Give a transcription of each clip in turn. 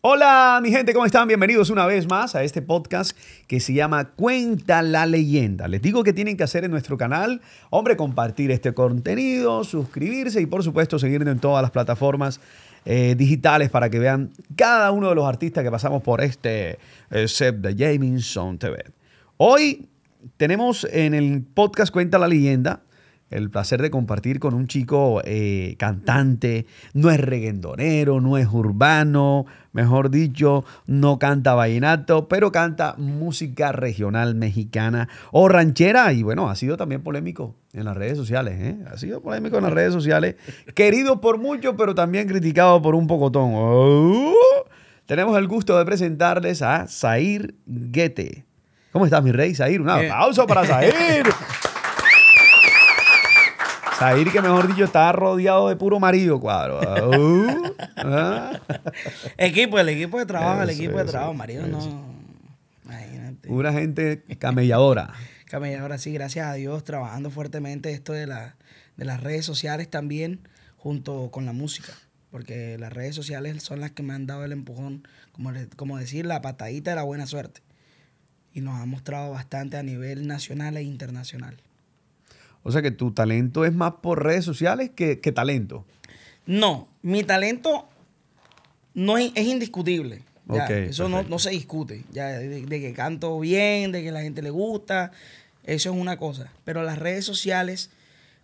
Hola mi gente, ¿cómo están? Bienvenidos una vez más a este podcast que se llama Cuenta la leyenda. Les digo que tienen que hacer en nuestro canal, hombre, compartir este contenido, suscribirse y por supuesto seguirnos en todas las plataformas eh, digitales para que vean cada uno de los artistas que pasamos por este eh, set de Jamison TV. Hoy tenemos en el podcast Cuenta la leyenda el placer de compartir con un chico eh, cantante, no es reguendonero, no es urbano, mejor dicho, no canta vallenato, pero canta música regional mexicana o ranchera. Y bueno, ha sido también polémico en las redes sociales, ¿eh? ha sido polémico en las redes sociales, querido por muchos, pero también criticado por un pocotón. ¡Oh! tenemos el gusto de presentarles a Zair Guete. ¿Cómo estás, mi rey? Zair, un aplauso para Zair. Zahir, que mejor dicho, está rodeado de puro marido cuadro. ¿ah? Uh, ¿ah? Equipo, el equipo de trabajo, el equipo de trabajo, marido no. Imagínate. Una gente camelladora. camelladora, sí, gracias a Dios, trabajando fuertemente esto de, la, de las redes sociales también, junto con la música. Porque las redes sociales son las que me han dado el empujón, como, como decir, la patadita de la buena suerte. Y nos ha mostrado bastante a nivel nacional e internacional. O sea que tu talento es más por redes sociales que, talento. No, mi talento no es, indiscutible. eso no, se discute. Ya, de, que canto bien, de que la gente le gusta, eso es una cosa. Pero las redes sociales,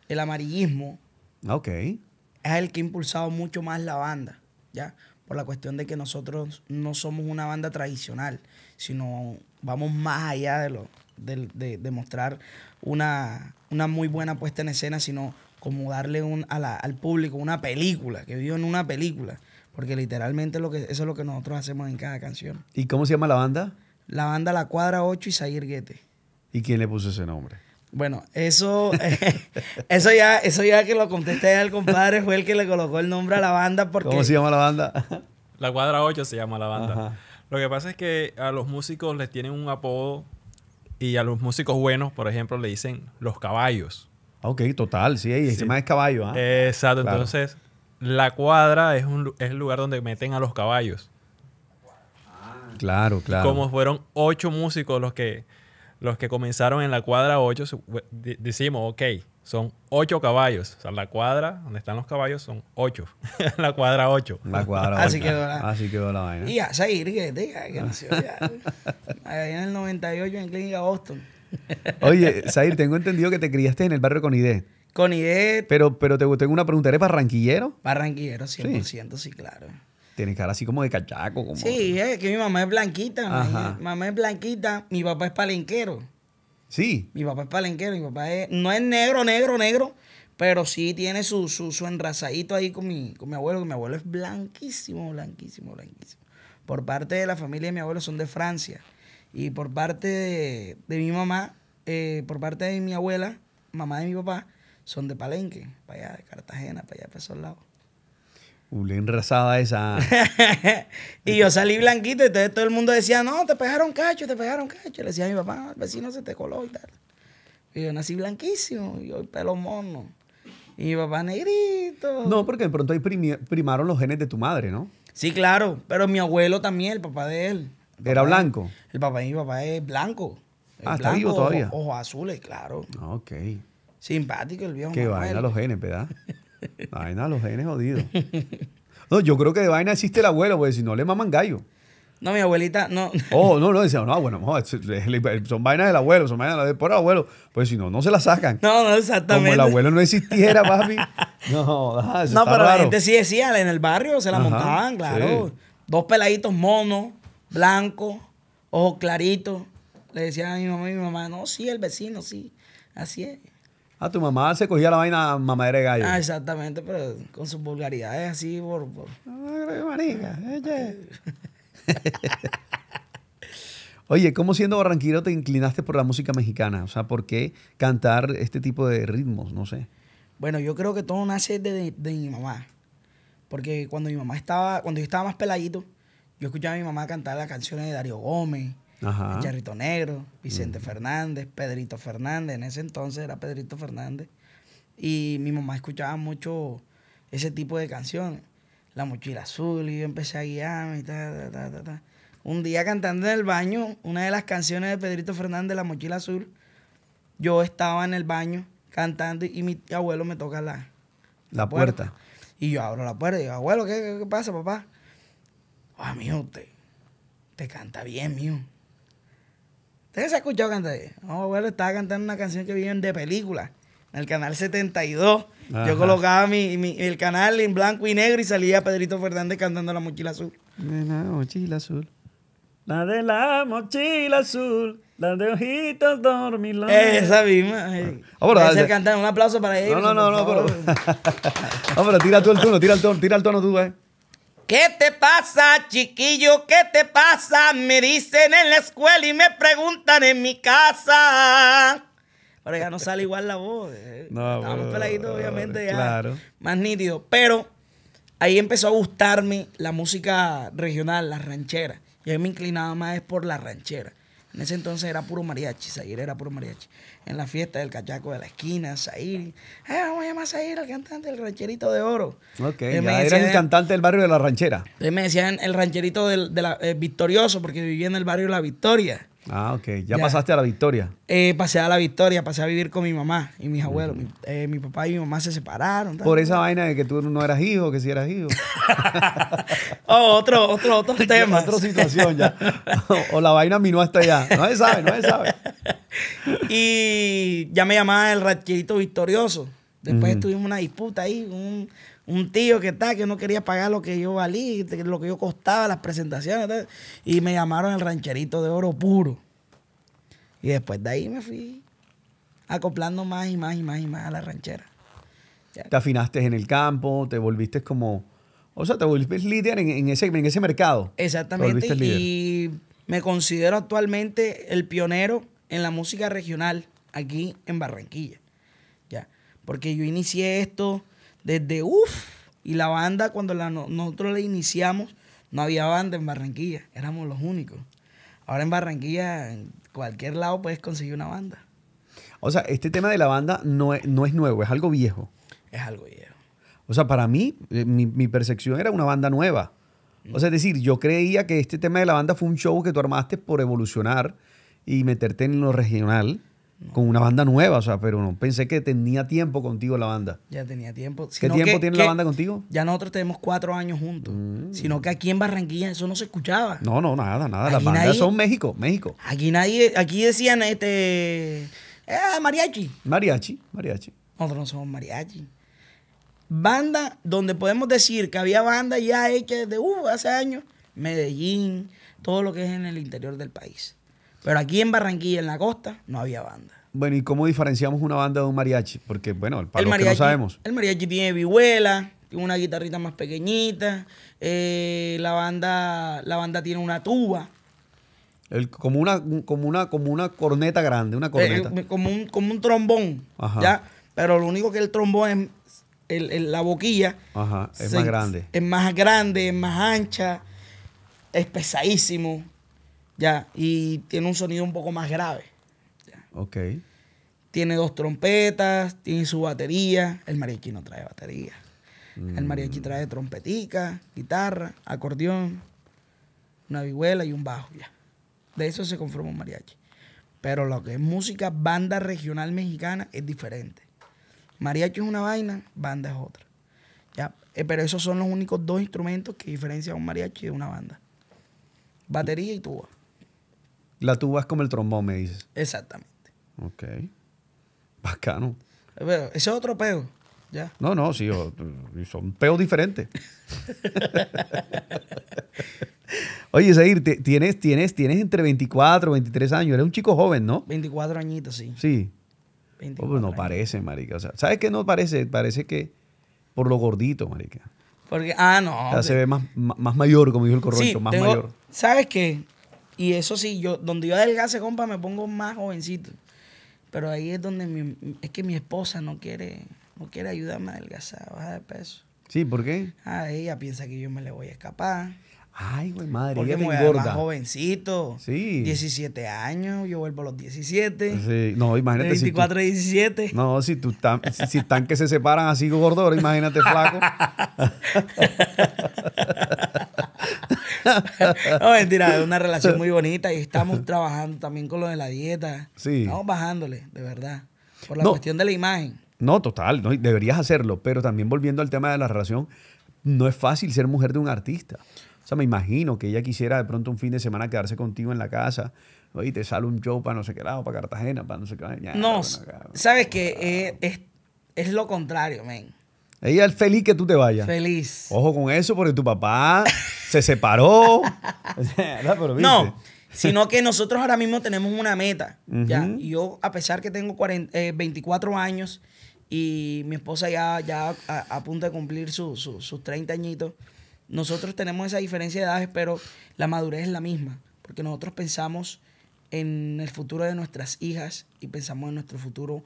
el amarillismo, ah, okay. es el que ha impulsado mucho más la banda. ¿ya? Por la cuestión de que nosotros no somos una banda tradicional, sino vamos más allá de lo, de, mostrar una, una muy buena puesta en escena, sino como darle un, al público una película, que vivió en una película. Porque literalmente lo que, eso es lo que nosotros hacemos en cada canción. ¿Y cómo se llama la banda? La banda La Cuadra 8 y Zahir Guete. ¿Y quién le puso ese nombre? Bueno, eso, eso, ya, eso ya que lo contesté al compadre fue el que le colocó el nombre a la banda. Porque... ¿Cómo se llama la banda? la Cuadra 8 se llama la banda. Lo que pasa es que a los músicos les tienen un apodo y a los músicos buenos, por ejemplo, le dicen los caballos. Ah, ok, total, sí, y encima es caballo. ¿ah? Exacto, entonces la cuadra es, el lugar donde meten a los caballos. Ah. Claro, claro. Como fueron ocho músicos los que, los que comenzaron en la cuadra ocho, decimos, ok, son ocho caballos. O sea, la cuadra donde están los caballos son ocho. la cuadra ocho. La cuadra Así quedó la, Así quedó la vaina. Y a seguir, que diga que nació ya. Allá en el 98 en Clínica Boston. Oye, Zair, tengo entendido que te criaste en el barrio Conidé. Conidé. Pero, pero te tengo una pregunta, ¿eres barranquillero? Barranquillero, 100%, sí, claro. Tienes cara así como de cachaco. Sí, es que mi mamá es blanquita. Mi mamá es blanquita, mi papá es palenquero. Sí. Mi papá es palenquero, mi papá no es negro, negro, negro, pero sí tiene su, su, enrasadito ahí con mi, con mi abuelo, que mi abuelo es blanquísimo, blanquísimo, blanquísimo. Por parte de la familia de mi abuelo son de Francia. Y por parte de, mi mamá, eh, por parte de mi abuela, mamá de mi papá, son de Palenque, para allá, de Cartagena, para allá, para esos lados bien rasada esa. y yo salí blanquito, entonces todo el mundo decía, no, te pegaron cacho, te pegaron cacho. Le decía a mi papá, el vecino se te coló y tal. Y yo nací blanquísimo, y hoy pelo mono. Y mi papá negrito. No, porque de pronto ahí primaron los genes de tu madre, ¿no? Sí, claro, pero mi abuelo también, el papá de él. ¿Era blanco? El papá de mi papá es blanco. ah, vivo todavía. Ojos, azules, claro. Ok. Simpático el viejo. Que vaina los genes, ¿verdad? Vaina, los genes jodidos. No, yo creo que de vaina existe el abuelo, porque si no le maman gallo. No, mi abuelita, no. Oh, no, no, decía, no, bueno, son vainas del abuelo, son vainas de por abuelo. Pues si no, no se la sacan. No, no, exactamente. Como el abuelo no existiera, papi. No, No, pero la gente sí decía, en el barrio se la montaban, claro. Dos peladitos monos, blancos, ojos claritos. Le decían a mi mamá y mi mamá, no, sí, el vecino, sí. Así es. Ah, tu mamá se cogía la vaina mamadera de gallo. Ah, exactamente, pero con sus vulgaridades así por... Ah, marica, Oye, ¿cómo siendo barranquero te inclinaste por la música mexicana? O sea, ¿por qué cantar este tipo de ritmos? No sé. Bueno, yo creo que todo nace de, mi mamá. Porque cuando mi mamá estaba, cuando yo estaba más peladito, yo escuchaba a mi mamá cantar las canciones de Darío Gómez, Ajá. Charrito Negro, Vicente Fernández, Pedrito Fernández, en ese entonces era Pedrito Fernández. Y mi mamá escuchaba mucho ese tipo de canciones, La Mochila Azul, y yo empecé a guiarme y ta, Un día cantando en el baño, una de las canciones de Pedrito Fernández, La Mochila Azul, yo estaba en el baño cantando y mi abuelo me toca la, la, puerta. Y yo abro la puerta y digo, abuelo, ¿qué, pasa, papá? Ah, te, canta bien, mío. Ustedes se han escuchado cantar. No, abuelo estaba cantando una canción que viven de película. En el canal 72. Yo colocaba mi, el canal en blanco y negro y salía Pedrito Fernández cantando la mochila azul. De la mochila azul. La de la mochila azul. La de ojitos dormilones. Eh, esa misma. Eh. Ah, ahora, hacer cantar Un aplauso para ellos. No, no, no, no. Pero... pero tira tú el tono, tira el tono, tira el tono tú, eh. ¿Qué te pasa, chiquillo? ¿Qué te pasa? Me dicen en la escuela y me preguntan en mi casa. Pero ya no sale igual la voz. Eh. Estábamos peladitos, obviamente, ya más nítido. Pero ahí empezó a gustarme la música regional, la ranchera. Yo me inclinaba más por la ranchera. En ese entonces era puro mariachi, Zaire era puro mariachi en la fiesta del cachaco de la esquina, Zahir. Eh, vamos a llamar a Zahir, el cantante del rancherito de oro. Ok, ya el cantante del barrio de la ranchera. me decían el rancherito del, de la, eh, victorioso porque vivía en el barrio La Victoria. Ah, ok. ¿Ya, pasaste a la victoria? Eh, pasé a la victoria, pasé a vivir con mi mamá y mis abuelos. mi, eh, papá y mi mamá se separaron. Por esa vaina de que tú no eras hijo, que si eras hijo. oh, otro, otro, otro tema. Otra situación ya. o, la vaina minó hasta allá. No se sabe, no se sabe. y ya me llamaba el ratquerito victorioso. Después tuvimos una disputa ahí, un un tío que está, que no quería pagar lo que yo valí, lo que yo costaba, las presentaciones. y me llamaron el rancherito de oro puro. Y después de ahí me fui acoplando más y más y más y más a la ranchera. Te afinaste en el campo, te volviste como... O sea, te volviste líder en, en ese, mercado. Exactamente. Y me considero actualmente el pionero en la música regional aquí en Barranquilla. Ya. Porque yo inicié esto desde uff. Y la banda, cuando nosotros la iniciamos, no había banda en Barranquilla, éramos los únicos. Ahora en Barranquilla, en cualquier lado puedes conseguir una banda. O sea, este tema de la banda no es, no es nuevo, es algo viejo. Es algo viejo. O sea, para mí, eh, mi, mi percepción era una banda nueva. O sea, es decir, yo creía que este tema de la banda fue un show que tú armaste por evolucionar y meterte en lo regional con una banda nueva, o sea, pero no pensé que tenía tiempo contigo la banda. Ya tenía tiempo. ¿Qué tiempo tiene la banda contigo? Ya nosotros tenemos cuatro años juntos. Mm. Sino que aquí en Barranquilla eso no se escuchaba. No, no, nada, nada. Las bandas son México, México. Aquí nadie, aquí decían este eh, mariachi. Mariachi, mariachi. Nosotros no somos mariachi. Banda donde podemos decir que había banda ya hecha desde uh, hace años, Medellín, todo lo que es en el interior del país. Pero aquí en Barranquilla, en la costa, no había banda. Bueno, ¿y cómo diferenciamos una banda de un mariachi? Porque, bueno, el los que no sabemos. El mariachi tiene vihuela, tiene una guitarrita más pequeñita, eh, la, banda, la banda tiene una tuba. como, una, como, una, como una corneta grande, una eh, corneta. Eh, como, un, trombón, Pero lo único que el trombón es, la boquilla... Ajá, es más grande. Es más grande, es más ancha, es pesadísimo. Ya, y tiene un sonido un poco más grave. Ok. Tiene dos trompetas, tiene su batería. El mariachi no trae batería. El mariachi mm. trae trompetica, guitarra, acordeón, una vihuela y un bajo, ya. De eso se conforma un mariachi. Pero lo que es música, banda regional mexicana, es diferente. Mariachi es una vaina, banda es otra. Ya. Eh, pero esos son los únicos dos instrumentos que diferencian a un mariachi de una banda. Batería y tuba. La tuba es como el trombón, me dices. Exactamente. Ok. Bacano. ese es otro peo. Ya. No, no, sí, son peos diferentes. Oye, Zahir, tienes, tienes, tienes entre 24, 23 años. Eres un chico joven, ¿no? 24 añitos, sí. Sí. Oh, pues no parece, marica. O ¿sabes qué no parece? Parece que por lo gordito, marica. Porque, ah, no. se ve más, mayor, como dijo el corroncho, más mayor. ¿Sabes qué? Y eso sí, yo donde yo adelgace, compa, me pongo más jovencito. Pero ahí es donde mi, es que mi esposa no quiere, no quiere ayudarme a adelgazar, a bajar de peso. ¿Sí? ¿Por qué? Ah, ella piensa que yo me le voy a escapar. Ay, güey, madre, Porque me voy a más jovencito. Sí. 17 años, yo vuelvo a los 17. Sí. No, imagínate. 24 si 17. No, si tú si, están que se separan así gordo, imagínate flaco. no, mentira, es una relación muy bonita y estamos trabajando también con lo de la dieta. Sí. Estamos bajándole, de verdad. Por la cuestión de la imagen. No, total, deberías hacerlo, pero también volviendo al tema de la relación, no es fácil ser mujer de un artista. O sea, me imagino que ella quisiera de pronto un fin de semana quedarse contigo en la casa. y te sale un show para no sé qué lado, para Cartagena, para no sé qué no, sabes que eh, es, es, lo contrario, men. Ella es feliz que tú te vayas. Feliz. Ojo con eso, porque tu papá se separó. no, sino que nosotros ahora mismo tenemos una meta. yo, a pesar que tengo 40, 24 eh, años y mi esposa ya, ya a, punto de cumplir sus 30 añitos, nosotros tenemos esa diferencia de edades, pero la madurez es la misma. Porque nosotros pensamos en el futuro de nuestras hijas y pensamos en nuestro futuro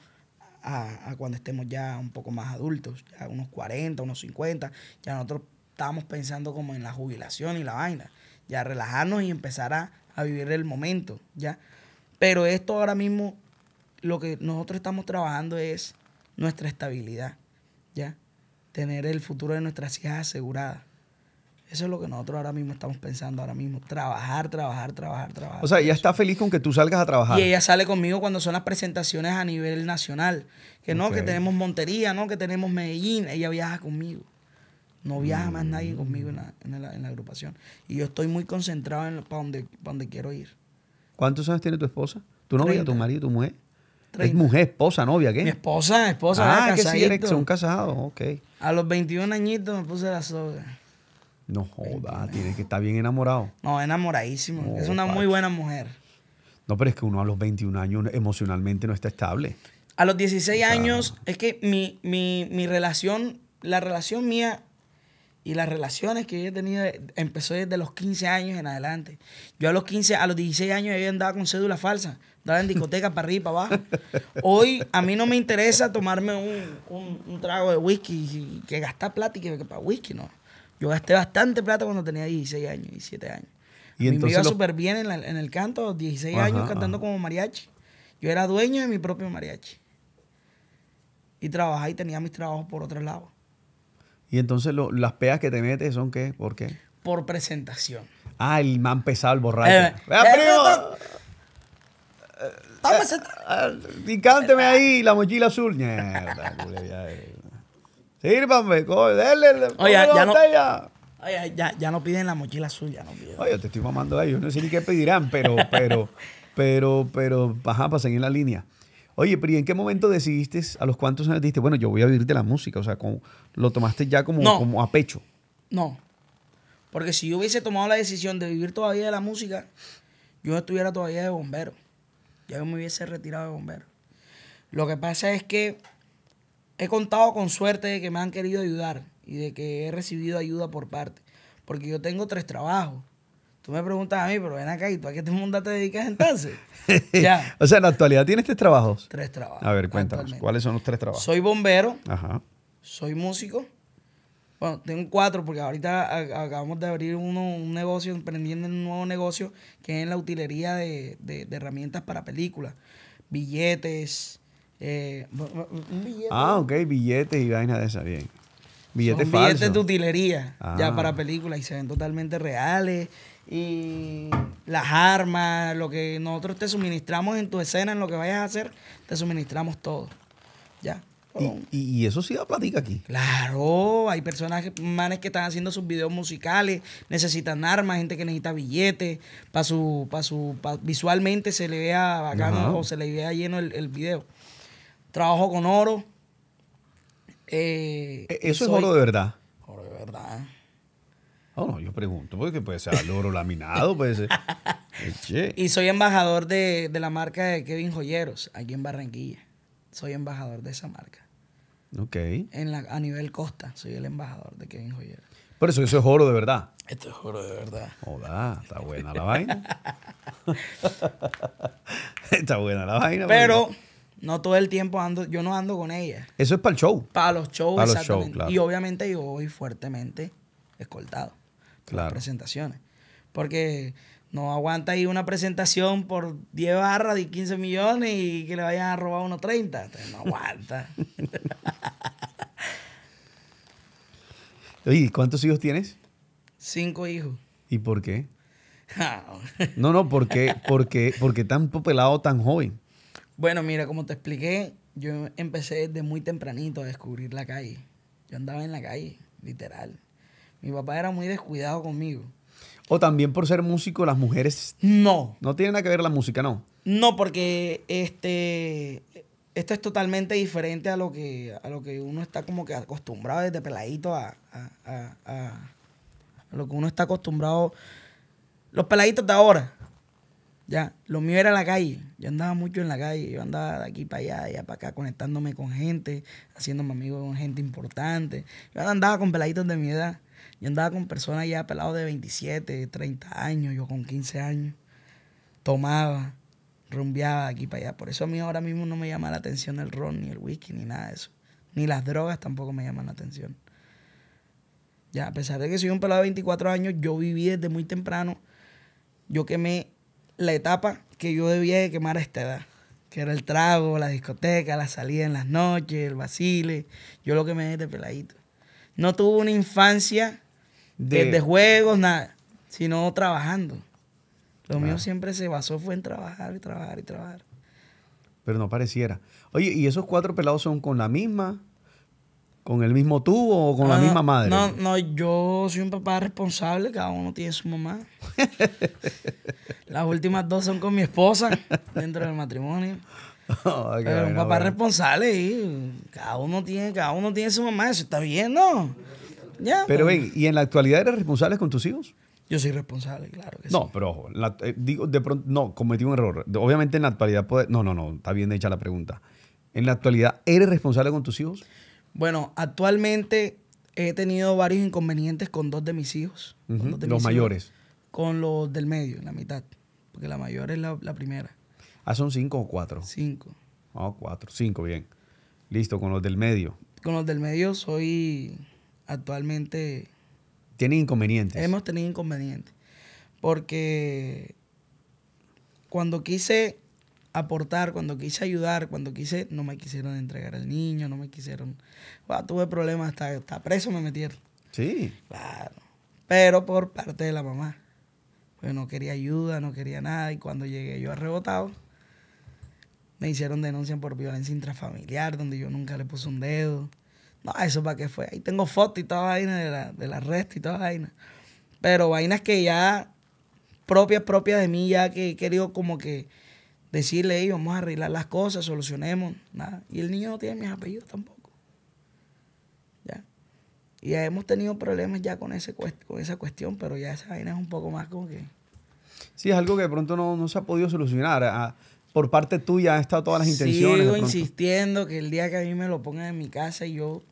a, cuando estemos ya un poco más adultos, ya unos 40, unos 50, ya nosotros estábamos pensando como en la jubilación y la vaina, ya relajarnos y empezar a, vivir el momento, ¿ya? Pero esto ahora mismo, lo que nosotros estamos trabajando es nuestra estabilidad, ¿ya? Tener el futuro de nuestras hijas asegurada. Eso es lo que nosotros ahora mismo estamos pensando ahora mismo. Trabajar, trabajar, trabajar, trabajar. O sea, ella está feliz con que tú salgas a trabajar. Y ella sale conmigo cuando son las presentaciones a nivel nacional. Que no, que tenemos Montería, no, que tenemos Medellín. Ella viaja conmigo. No viaja más nadie mm. conmigo en la, agrupación. Y yo estoy muy concentrado en para donde, quiero ir. ¿Cuántos años tiene tu esposa? ¿Tu novia, tu marido, tu mujer? ¿Es mujer, esposa, novia? ¿Qué? Mi esposa, esposa. Ah, que sí, eres, son casados, ok. A los 21 añitos me puse la soga. No joda, tiene que estar bien enamorado. No, enamoradísimo. es una muy buena mujer. No, pero es que uno a los 21 años emocionalmente no está estable. A los 16 años, es que mi, mi relación, la relación mía y las relaciones que yo he tenido empezó desde los 15 años en adelante. Yo a los 15, a los 16 años había andaba con cédula falsa, andaba en discoteca para arriba y para abajo. Hoy a mí no me interesa tomarme un, trago de whisky y que gastar plata y que, para whisky, no. Yo gasté bastante plata cuando tenía 16 años, 17 años. Y a me iba súper bien en, la, en, el canto, 16 años cantando como mariachi. Yo era dueño de mi propio mariachi. Y trabajaba y tenía mis trabajos por otro lado. Y entonces lo, las peas que te metes son qué? ¿Por qué? Por presentación. Ah, el man pesado, el borracho. Eh, ¡Vea, eh, primo! Eh, eh ah, ahí la mochila azul. Eh. Sírvame, coge, déle. Oye, ya no, oye ya, ya, no piden la mochila azul, ya no piden. Oye, te estoy mamando a ellos, no sé ni qué pedirán, pero, pero, pero, pero, ajá, para seguir la línea. Oye, pero ¿y en qué momento decidiste, a los cuantos años dijiste, bueno, yo voy a vivir de la música? O sea, ¿lo tomaste ya como, a pecho? No. Porque si yo hubiese tomado la decisión de vivir todavía de la música, yo estuviera todavía de bombero. Ya yo me hubiese retirado de bombero. Lo que pasa es que he contado con suerte de que me han querido ayudar y de que he recibido ayuda por parte. Porque yo tengo tres trabajos. Tú me preguntas a mí, pero ven acá, ¿y tú a qué te mundo te dedicas entonces? o sea, en la actualidad tienes tres trabajos. Tres trabajos. A ver, cuéntanos, ¿cuáles son los tres trabajos? Soy bombero, Ajá. soy músico. Bueno, tengo cuatro porque ahorita acabamos de abrir uno, un negocio, emprendiendo un nuevo negocio que es en la utilería de, herramientas para películas, billetes. Eh, un billete. Ah, ok, billetes y vaina de esa, bien. Billetes falsos. Billetes de utilería, ya ah. para películas y se ven totalmente reales y las armas, lo que nosotros te suministramos en tu escena, en lo que vayas a hacer, te suministramos todo. ¿Ya? Y, eso sí da platica aquí. Claro, hay personajes, manes que están haciendo sus videos musicales, necesitan armas, gente que necesita billetes, para su, para su, visualmente se le vea bacano o se le vea lleno el, el video. Trabajo con oro. Eh, e, eso es oro de verdad. Oro de verdad. Oh, no, yo pregunto, porque puede ser oro laminado, puede ser. Eh, y soy embajador de, la marca de Kevin Joyeros, aquí en Barranquilla. Soy embajador de esa marca. Ok. En la, a nivel costa, soy el embajador de Kevin Joyeros. Por eso, eso es oro de verdad. Esto es oro de verdad. Hola, está buena la vaina. está buena la vaina. Pues. Pero no todo el tiempo ando, yo no ando con ella. Eso es para el show. Para los shows, exactamente. Y obviamente yo voy fuertemente escoltado las presentaciones. Porque no aguanta ahí una presentación por 10 barras y 15 millones y que le vayan a robar unos 30. no aguanta. Oye, ¿cuántos hijos tienes? Cinco hijos. ¿Y por qué? Ah, no, no, ¿por qué, por qué, por tan pelado, tan joven? Bueno, mira, como te expliqué, yo empecé desde muy tempranito a descubrir la calle. Yo andaba en la calle, literal. Mi papá era muy descuidado conmigo. O también por ser músico, las mujeres. No. No tiene nada que ver la música, ¿no? No, porque este. Esto es totalmente diferente a lo que, a lo que uno está como que acostumbrado desde peladito a, a, a, lo que uno está acostumbrado. Los peladitos de ahora. Ya, lo mío era la calle. Yo andaba mucho en la calle. Yo andaba de aquí para allá, de para acá, conectándome con gente, haciéndome amigo con gente importante. Yo andaba con peladitos de mi edad. Yo andaba con personas ya pelados de 27, 30 años, yo con 15 años. Tomaba, rumbeaba de aquí para allá. Por eso a mí ahora mismo no me llama la atención el ron, ni el whisky, ni nada de eso. Ni las drogas tampoco me llaman la atención. Ya, a pesar de que soy un pelado de 24 años, yo viví desde muy temprano. Yo quemé la etapa que yo debía de quemar a esta edad. Que era el trago, la discoteca, la salida en las noches, el vacile. Yo lo que quemé desde peladito. No tuve una infancia de, juegos, nada, sino trabajando. Lo mío ah. siempre se basó fue en trabajar y trabajar y trabajar. Pero no pareciera. Oye, ¿y esos cuatro pelados son con la misma? ¿Con el mismo tubo o con la ah, misma madre? No, no, yo soy un papá responsable, cada uno tiene su mamá. Las últimas dos son con mi esposa dentro del matrimonio. Pero un papá responsable y cada uno tiene, cada uno tiene su mamá, eso está bien, ¿no? pero ven, ¿y en la actualidad eres responsable con tus hijos? Yo soy responsable, claro que sí. No, pero ojo, eh, digo, de pronto, no, cometí un error. Obviamente en la actualidad puede, no, no, no, está bien hecha la pregunta. ¿En la actualidad eres responsable con tus hijos? Bueno, actualmente he tenido varios inconvenientes con dos de mis hijos. los mayores. con los del medio, en la mitad. Porque la mayor es la, primera. Ah, son cinco o cuatro. Cinco. Ah, cuatro, cinco, bien. Listo, con los del medio. Con los del medio soy actualmente... tiene inconvenientes? Hemos tenido inconvenientes. Porque cuando quise aportar, cuando quise ayudar, cuando quise, no me quisieron entregar al niño, no me quisieron. tuve problemas, hasta, preso me metieron. Sí. Claro. Pero por parte de la mamá. Pues no quería ayuda, no quería nada. Y cuando llegué yo arrebotado, me hicieron denuncia por violencia intrafamiliar, donde yo nunca le puse un dedo. No, eso para qué fue. Ahí tengo fotos y toda vaina de la, de la resta y toda vaina. Pero vainas que ya propias, propias de mí, ya que he querido como que decirle, vamos a arreglar las cosas, solucionemos, nada. Y el niño no tiene mis apellidos tampoco. Ya. Y hemos tenido problemas ya con, ese, con esa cuestión, pero ya esa vaina es un poco más como que... Sí, es algo que de pronto no, no se ha podido solucionar. Ah, por parte tuya ha estado todas las intenciones. Sigo insistiendo que el día que a mí me lo pongan en mi casa y yo,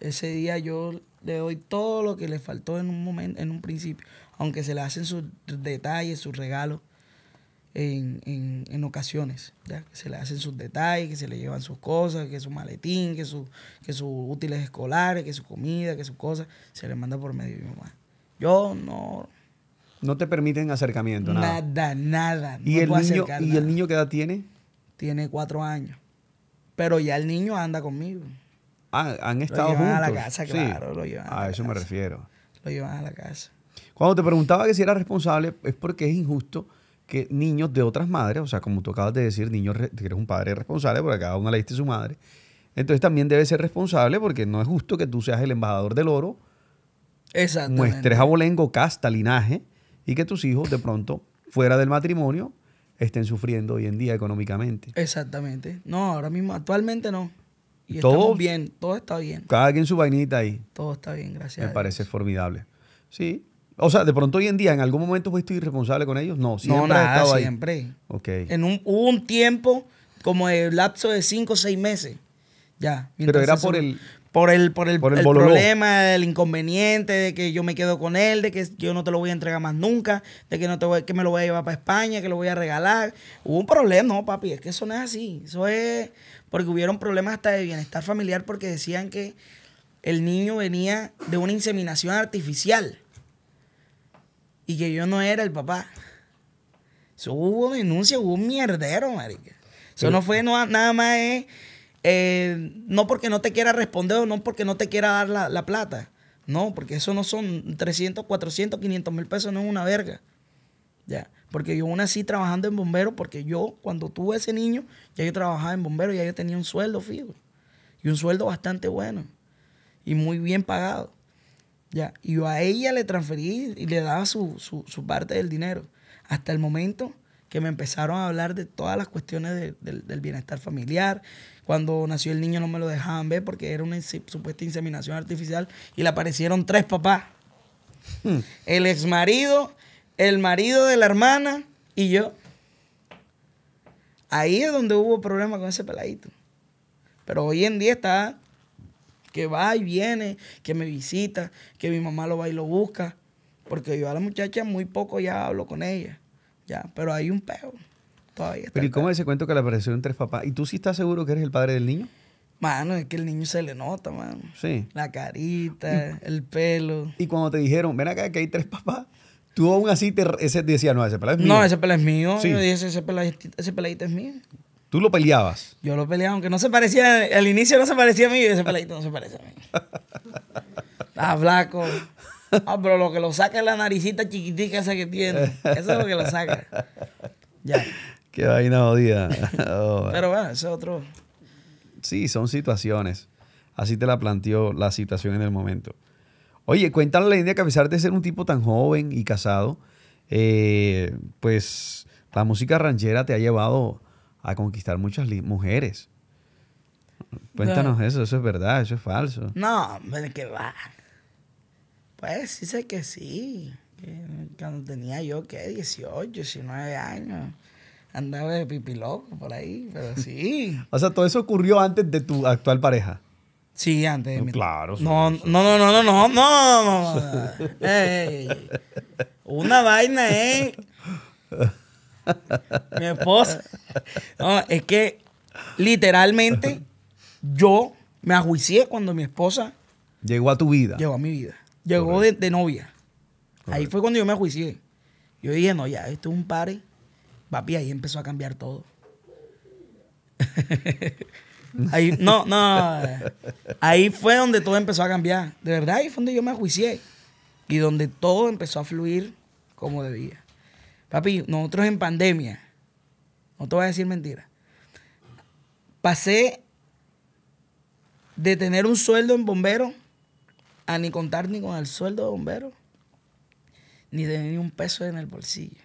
ese día yo le doy todo lo que le faltó en un momento, en un principio, aunque se le hacen sus detalles, sus regalos. En, en, en, ocasiones, ¿ya? que se le hacen sus detalles, que se le llevan sus cosas, que su maletín, que, su, que sus útiles escolares, que su comida, que sus cosas, se le manda por medio de mi mamá. Yo no, no te permiten acercamiento, nada. Nada, nada. ¿Y, el, niño, ¿y el niño qué edad tiene? Tiene cuatro años. Pero ya el niño anda conmigo. Ah, han estado lo llevan a ah, la casa, claro. a, eso me refiero. Lo llevan a la casa. Cuando te preguntaba que si era responsable, es porque es injusto que niños de otras madres, o sea, como tú acabas de decir, niños, que eres un padre responsable porque cada una le diste su madre, entonces también debe ser responsable porque no es justo que tú seas el embajador del oro, muestres abolengo, casta, linaje, y que tus hijos de pronto, fuera del matrimonio, estén sufriendo hoy en día económicamente. Exactamente. No, ahora mismo, actualmente no. Y todo bien, todo está bien. Cada quien su vainita ahí. Todo está bien, gracias. Me parece formidable. Sí. O sea, de pronto hoy en día, ¿en algún momento fuiste irresponsable con ellos? No, siempre. No, nada, ahí. siempre. Ok. En un, hubo un tiempo, como el lapso de cinco o seis meses. Ya. Pero era por el por el, por el, problema, el inconveniente de que yo me quedo con él, de que yo no te lo voy a entregar más nunca, de que no te que me lo voy a llevar para España, que lo voy a regalar. Hubo un problema, no, papi, es que eso no es así. Eso es porque hubieron problemas hasta de bienestar familiar porque decían que el niño venía de una inseminación artificial y que yo no era el papá. Eso hubo denuncia, hubo un mierdero, marica. Eso no fue nada más eh, no porque no te quiera responder o no porque no te quiera dar la, plata. No, porque eso no son 300, 400, 500 mil pesos, no es una verga. Ya, porque yo nací así trabajando en bombero porque yo cuando tuve ese niño, ya yo trabajaba en bombero y ya yo tenía un sueldo fijo. Y un sueldo bastante bueno. Y muy bien pagado. Ya, y yo a ella le transferí y le daba su, su parte del dinero. Hasta el momento que me empezaron a hablar de todas las cuestiones del bienestar familiar. Cuando nació el niño no me lo dejaban ver porque era una supuesta inseminación artificial y le aparecieron tres papás. Hmm. El ex marido, el marido de la hermana y yo. Ahí es donde hubo problemas con ese peladito. Pero hoy en día está que va y viene, que me visita, que mi mamá lo va y lo busca. Porque yo a la muchacha muy poco ya hablo con ella. Ya, pero hay un peo. Todavía está Pero ¿y cómo ese cuento que le apareció tres papás? ¿Y tú sí estás seguro que eres el padre del niño? Mano, es que el niño se le nota, man. Sí. La carita, el pelo. Y cuando te dijeron, ven acá que hay tres papás, tú aún así te ese, decías, no, ese pelo es mío. No, ese pelo es mío. Sí. ese, peladito, ese peladito es mío. ¿Tú lo peleabas? Yo lo peleaba, aunque no se parecía, al inicio no se parecía a mí, ese peladito no se parecía a mí. Estaba flaco, no, ah, pero lo que lo saca es la naricita chiquitica esa que tiene. Eso es lo que lo saca. Ya. Qué vaina odia oh, pero bueno, eso es otro. Sí, son situaciones. Así te la planteó la situación en el momento. Oye, cuéntale la India que a pesar de ser un tipo tan joven y casado, eh, pues la música ranchera te ha llevado a conquistar muchas mujeres. Cuéntanos eso, eso es verdad, eso es falso. No, que va. Pues sí sé que sí. Cuando tenía yo, ¿qué? 18, 19 años. Andaba de pipiloco por ahí, pero sí. o sea, todo eso ocurrió antes de tu actual pareja. Sí, antes de mi... Claro. No, no, no, no, no, no, no, una vaina, ¿eh? mi esposa. No, es que literalmente yo me ajuicié cuando mi esposa... Llegó a tu vida. Llegó a mi vida. Llegó de, novia. Ahí fue cuando yo me juicié. Yo dije, no, ya, esto es un pare. Papi, ahí empezó a cambiar todo. ahí, no, no. Ahí fue donde todo empezó a cambiar. De verdad, ahí fue donde yo me juicié. Y donde todo empezó a fluir como debía. Papi, nosotros en pandemia, no te voy a decir mentira, pasé de tener un sueldo en bombero a ni contar ni con el sueldo de bombero, ni de ni un peso en el bolsillo.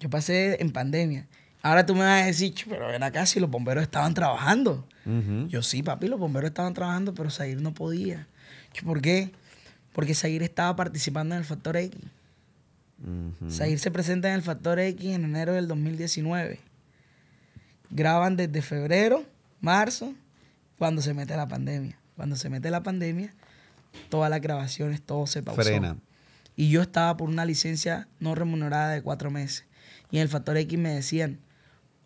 Yo pasé en pandemia. Ahora tú me vas a decir, pero ven acá si los bomberos estaban trabajando. Yo sí, papi, los bomberos estaban trabajando, pero Sair no podía. ¿Por qué? Porque Sair estaba participando en el Factor X. Sair se presenta en el Factor X en enero del 2019. Graban desde febrero, marzo, cuando se mete la pandemia. Cuando se mete la pandemia, todas las grabaciones, todo se pausó. Y yo estaba por una licencia no remunerada de cuatro meses. Y en el Factor X me decían,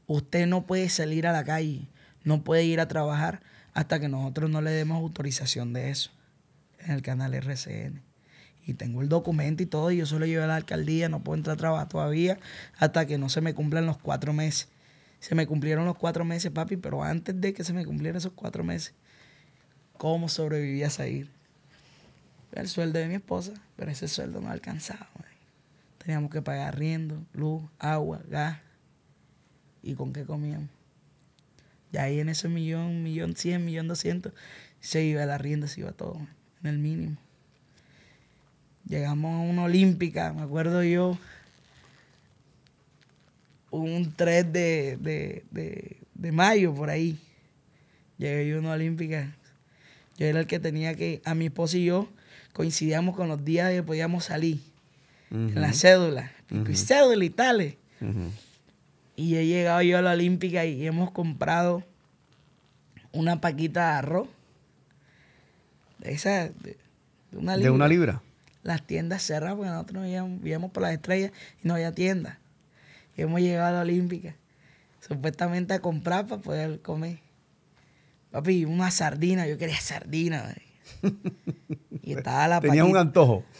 usted no puede salir a la calle, no puede ir a trabajar hasta que nosotros no le demos autorización de eso en el canal RCN. Y tengo el documento y todo, y yo solo llevo a la alcaldía, no puedo entrar a trabajar todavía hasta que no se me cumplan los cuatro meses. Se me cumplieron los cuatro meses, papi, pero antes de que se me cumplieran esos cuatro meses, ¿cómo sobreviví a salir? el sueldo de mi esposa, pero ese sueldo no alcanzaba. Teníamos que pagar riendo, luz, agua, gas. ¿Y con qué comíamos? Y ahí en ese millón, millón cien, millón doscientos, se iba la rienda, se iba todo, en el mínimo. Llegamos a una olímpica, me acuerdo yo, un 3 de, de, mayo por ahí. Llegué yo a una olímpica. Yo era el que tenía que, a mi esposa y yo, coincidíamos con los días que podíamos salir en la cédula, y cédula y tales. Y he llegado yo a la Olímpica y hemos comprado una paquita de arroz. De esa, de, una libra. Las tiendas cerradas porque nosotros íbamos, por las estrellas y no había tienda. Y hemos llegado a la Olímpica supuestamente a comprar para poder comer. Papi, una sardina, yo quería sardina. Y estaba la Tenía un antojo.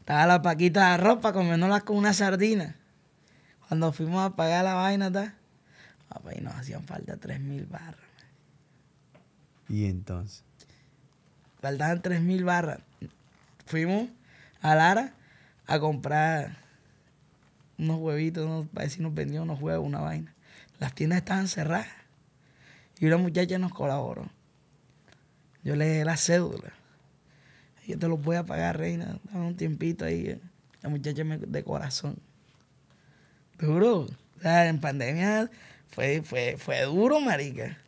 Estaba la paquita de ropa comiéndolas con una sardina. Cuando fuimos a pagar la vaina, y ah, pues, nos hacían falta 3000 barras. ¿Y entonces? Faltaban 3000 mil barras. Fuimos a Lara a comprar unos huevitos, unos, para decirnos, nos vendían unos huevos, una vaina. Las tiendas estaban cerradas. Y una muchacha nos colaboró. Yo le dejé la cédula. Yo te lo voy a pagar, reina. Dame un tiempito ahí. Eh. La muchacha me, de corazón. Duro. O en pandemia fue, fue, fue duro, marica.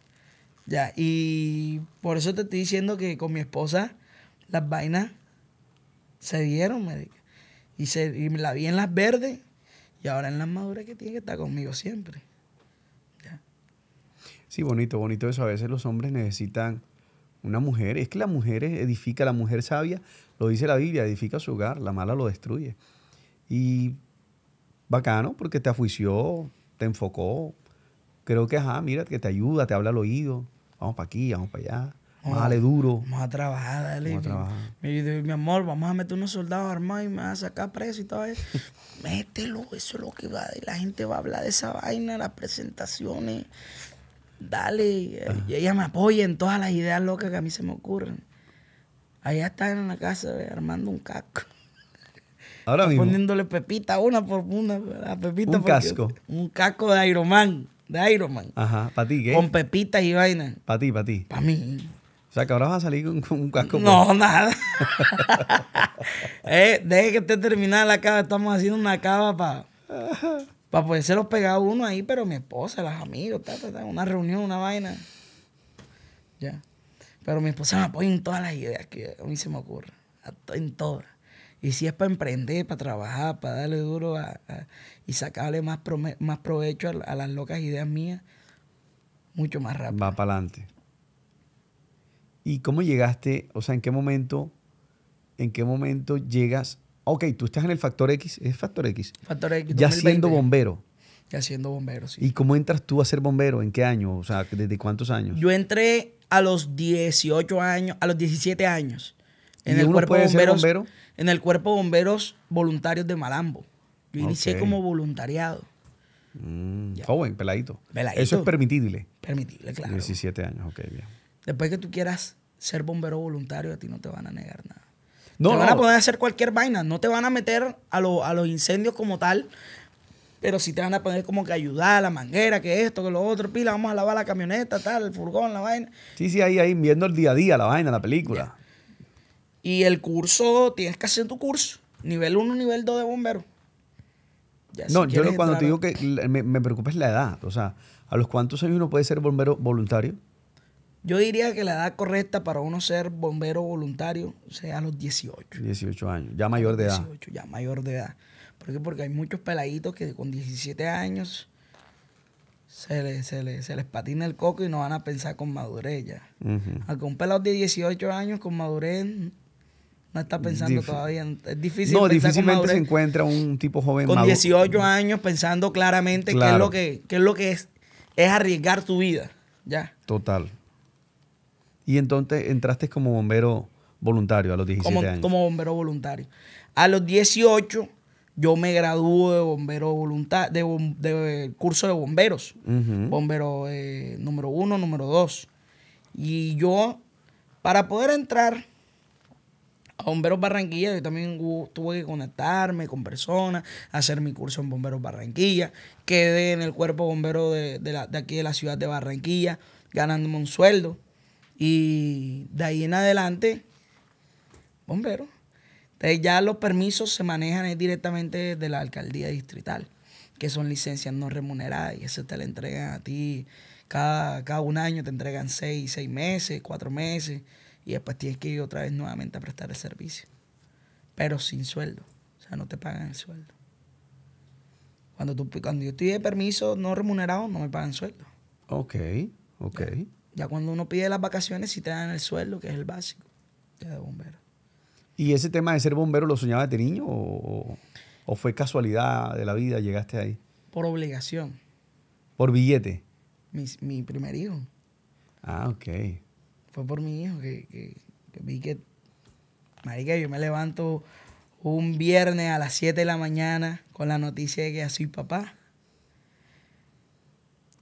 Ya, y por eso te estoy diciendo que con mi esposa las vainas se dieron, marica. Y, se, y la vi en las verdes y ahora en las maduras que tiene que estar conmigo siempre. Ya. Sí, bonito, bonito eso. A veces los hombres necesitan una mujer, es que la mujer edifica, la mujer sabia, lo dice la Biblia, edifica su hogar, la mala lo destruye. Y bacano porque te afuició, te enfocó. Creo que, ajá, mira, que te ayuda, te habla al oído. Vamos para aquí, vamos para allá. Vamos, dale duro. Vamos a trabajar, dale. Mi, amor, vamos a meter unos soldados armados y me vas a sacar preso y todo eso. Mételo, eso es lo que va. Y la gente va a hablar de esa vaina, las presentaciones dale, ella me apoya en todas las ideas locas que a mí se me ocurren. Allá está en la casa armando un casco. Ahora mismo. Poniéndole pepita una por una. La un casco. Un casco de Iron Man. De Iron Man. Ajá. ¿Para ti qué? Con pepitas y vainas. ¿Para ti, para ti? Para mí. O sea, que ahora vas a salir con, un casco. No, nada. Eh, deje que esté terminada la cava. Estamos haciendo una cava para para poder ser los pegaba uno ahí, pero mi esposa, los amigos, una reunión, una vaina. Ya. Pero mi esposa me apoya en todas las ideas que a mí se me ocurren. En todas. Y si es para emprender, para trabajar, para darle duro y sacarle más, más provecho a, a, las locas ideas mías, mucho más rápido. Va para adelante. ¿Y cómo llegaste? O sea, ¿en qué momento, en qué momento llegas ok, tú estás en el Factor X, es Factor X. Factor X. Ya siendo bombero. Ya siendo bombero, sí. ¿Y cómo entras tú a ser bombero? ¿En qué año? O sea, ¿desde cuántos años? Yo entré a los 18 años, a los 17 años. En el cuerpo de bomberos, bombero? En el cuerpo de bomberos voluntarios de Malambo. Yo inicié como voluntariado. Mm, joven, peladito. peladito. Eso es permitible. Permitible, claro. 17 años, ok, bien. Después que tú quieras ser bombero voluntario, a ti no te van a negar nada. No, van a poder hacer cualquier vaina. No te van a meter a, a los incendios como tal, pero sí te van a poner como que ayudar a la manguera, que esto, que lo otro, pila, vamos a lavar la camioneta, tal, el furgón, la vaina. Sí, sí, ahí, ahí, viendo el día a día, la vaina, la película. Y el curso, tienes que hacer tu curso, nivel 1, nivel 2 de bombero. Ya, no, yo cuando te digo que me, me preocupa es la edad. O sea, ¿a los cuántos años uno puede ser bombero voluntario? Yo diría que la edad correcta para uno ser bombero voluntario sea a los 18. 18 años, ya mayor de edad. 18, ya mayor de edad. ¿Por Porque hay muchos peladitos que con 17 años se, les patina el coco y no van a pensar con madurez ya. Uh un pelado de 18 años con madurez no está pensando todavía. Es difícil. No, difícilmente se encuentra un tipo joven. Con 18 años pensando claramente qué es lo que, es, lo que es, es arriesgar tu vida. Ya. Total. Y entonces entraste como bombero voluntario a los 17 como, años. Como bombero voluntario. A los 18 yo me gradué de bombero de, curso de bomberos. Bombero eh, número uno, número dos. Y yo, para poder entrar a Bomberos Barranquilla, yo también tuve que conectarme con personas, hacer mi curso en Bomberos Barranquilla. Quedé en el cuerpo bombero de, de aquí de la ciudad de Barranquilla, ganándome un sueldo. Y de ahí en adelante, bombero. Entonces eh, ya los permisos se manejan directamente de la alcaldía distrital, que son licencias no remuneradas y eso te la entregan a ti. Cada, cada un año te entregan seis, seis meses, cuatro meses y después tienes que ir otra vez nuevamente a prestar el servicio. Pero sin sueldo. O sea, no te pagan el sueldo. Cuando, tú, cuando yo estoy de permiso no remunerado, no me pagan sueldo. Ok, ok. Ya cuando uno pide las vacaciones, sí te dan el sueldo, que es el básico, de bombero. ¿Y ese tema de ser bombero lo soñaba de niño o, fue casualidad de la vida, llegaste ahí? Por obligación. ¿Por billete? Mi, primer hijo. Ah, ok. Fue por mi hijo que, que, que vi que, marica, yo me levanto un viernes a las 7 de la mañana con la noticia de que así papá.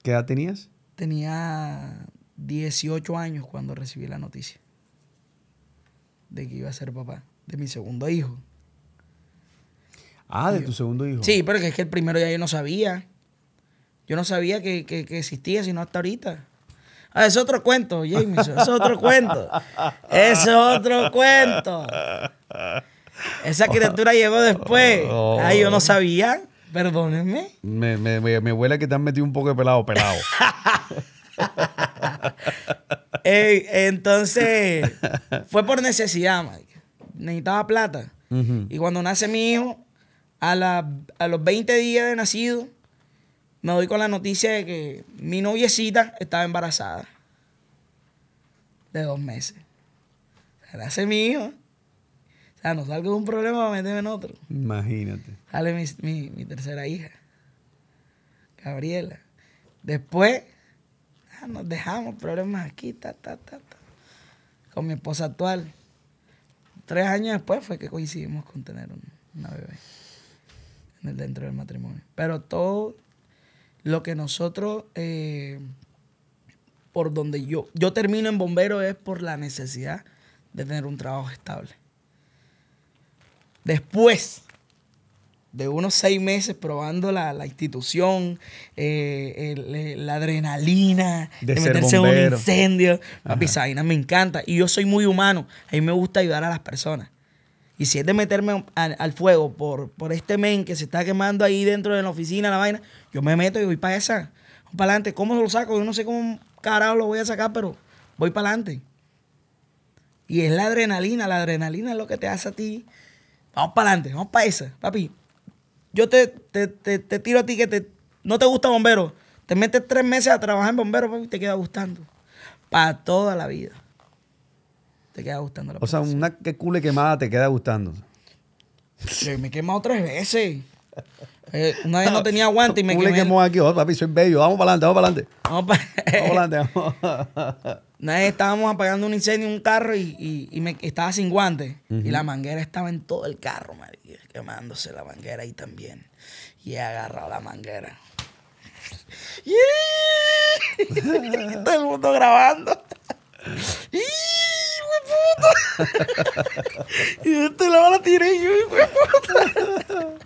¿Qué edad tenías? Tenía 18 años cuando recibí la noticia de que iba a ser papá de mi segundo hijo. Ah, de tu segundo hijo. Sí, pero que es que el primero ya yo no sabía. Yo no sabía que, existía, sino hasta ahorita. Ah, es otro cuento, James. Es otro cuento. Es otro cuento. Esa criatura llegó después. Oh. Ah, yo no sabía. Perdónenme. Me, me, me, me huele que te han metido un poco de pelado, pelado. entonces, fue por necesidad, Necesitaba plata. Y cuando nace mi hijo, a, los 20 días de nacido, me doy con la noticia de que mi noviecita estaba embarazada. De dos meses. nace mi hijo. O sea, no salgo de un problema Me meterme en otro. Imagínate. Sale mi tercera hija. Gabriela. Después Ah, nos dejamos problemas aquí, ta, ta, ta, Con mi esposa actual. Tres años después fue que coincidimos con tener una bebé en el, dentro del matrimonio. Pero todo lo que nosotros, eh, por donde yo, yo termino en bombero es por la necesidad de tener un trabajo estable. Después de unos seis meses probando la, la institución, eh, eh, la adrenalina, de, meterse en un incendio. Papi, Sabina me encanta. Y yo soy muy humano. A mí me gusta ayudar a las personas. Y si es de meterme al, fuego por, este men que se está quemando ahí dentro de la oficina, la vaina, yo me meto y voy para esa. Para adelante. ¿Cómo lo saco? Yo no sé cómo carajo lo voy a sacar, pero voy para adelante. Y es la adrenalina. La adrenalina es lo que te hace a ti. Vamos para adelante, vamos para esa, papi yo te, te, te, tiro a ti que no te gusta bombero. Te metes tres meses a trabajar en bombero y te queda gustando. Para toda la vida. Te queda gustando O sea, una que cule quemada te queda gustando. me he quemado tres veces. Eh, una vez no tenía guante y me quemé. quemó aquí, oh, papi, soy bello. Vamos para adelante, vamos para adelante. Vamos para adelante. estábamos apagando un incendio en un carro y, me, estaba sin guantes. Y la manguera estaba en todo el carro, María, quemándose la manguera ahí también. Y he agarrado la manguera. todo el mundo grabando. puta! y yo te este la tiré y puta.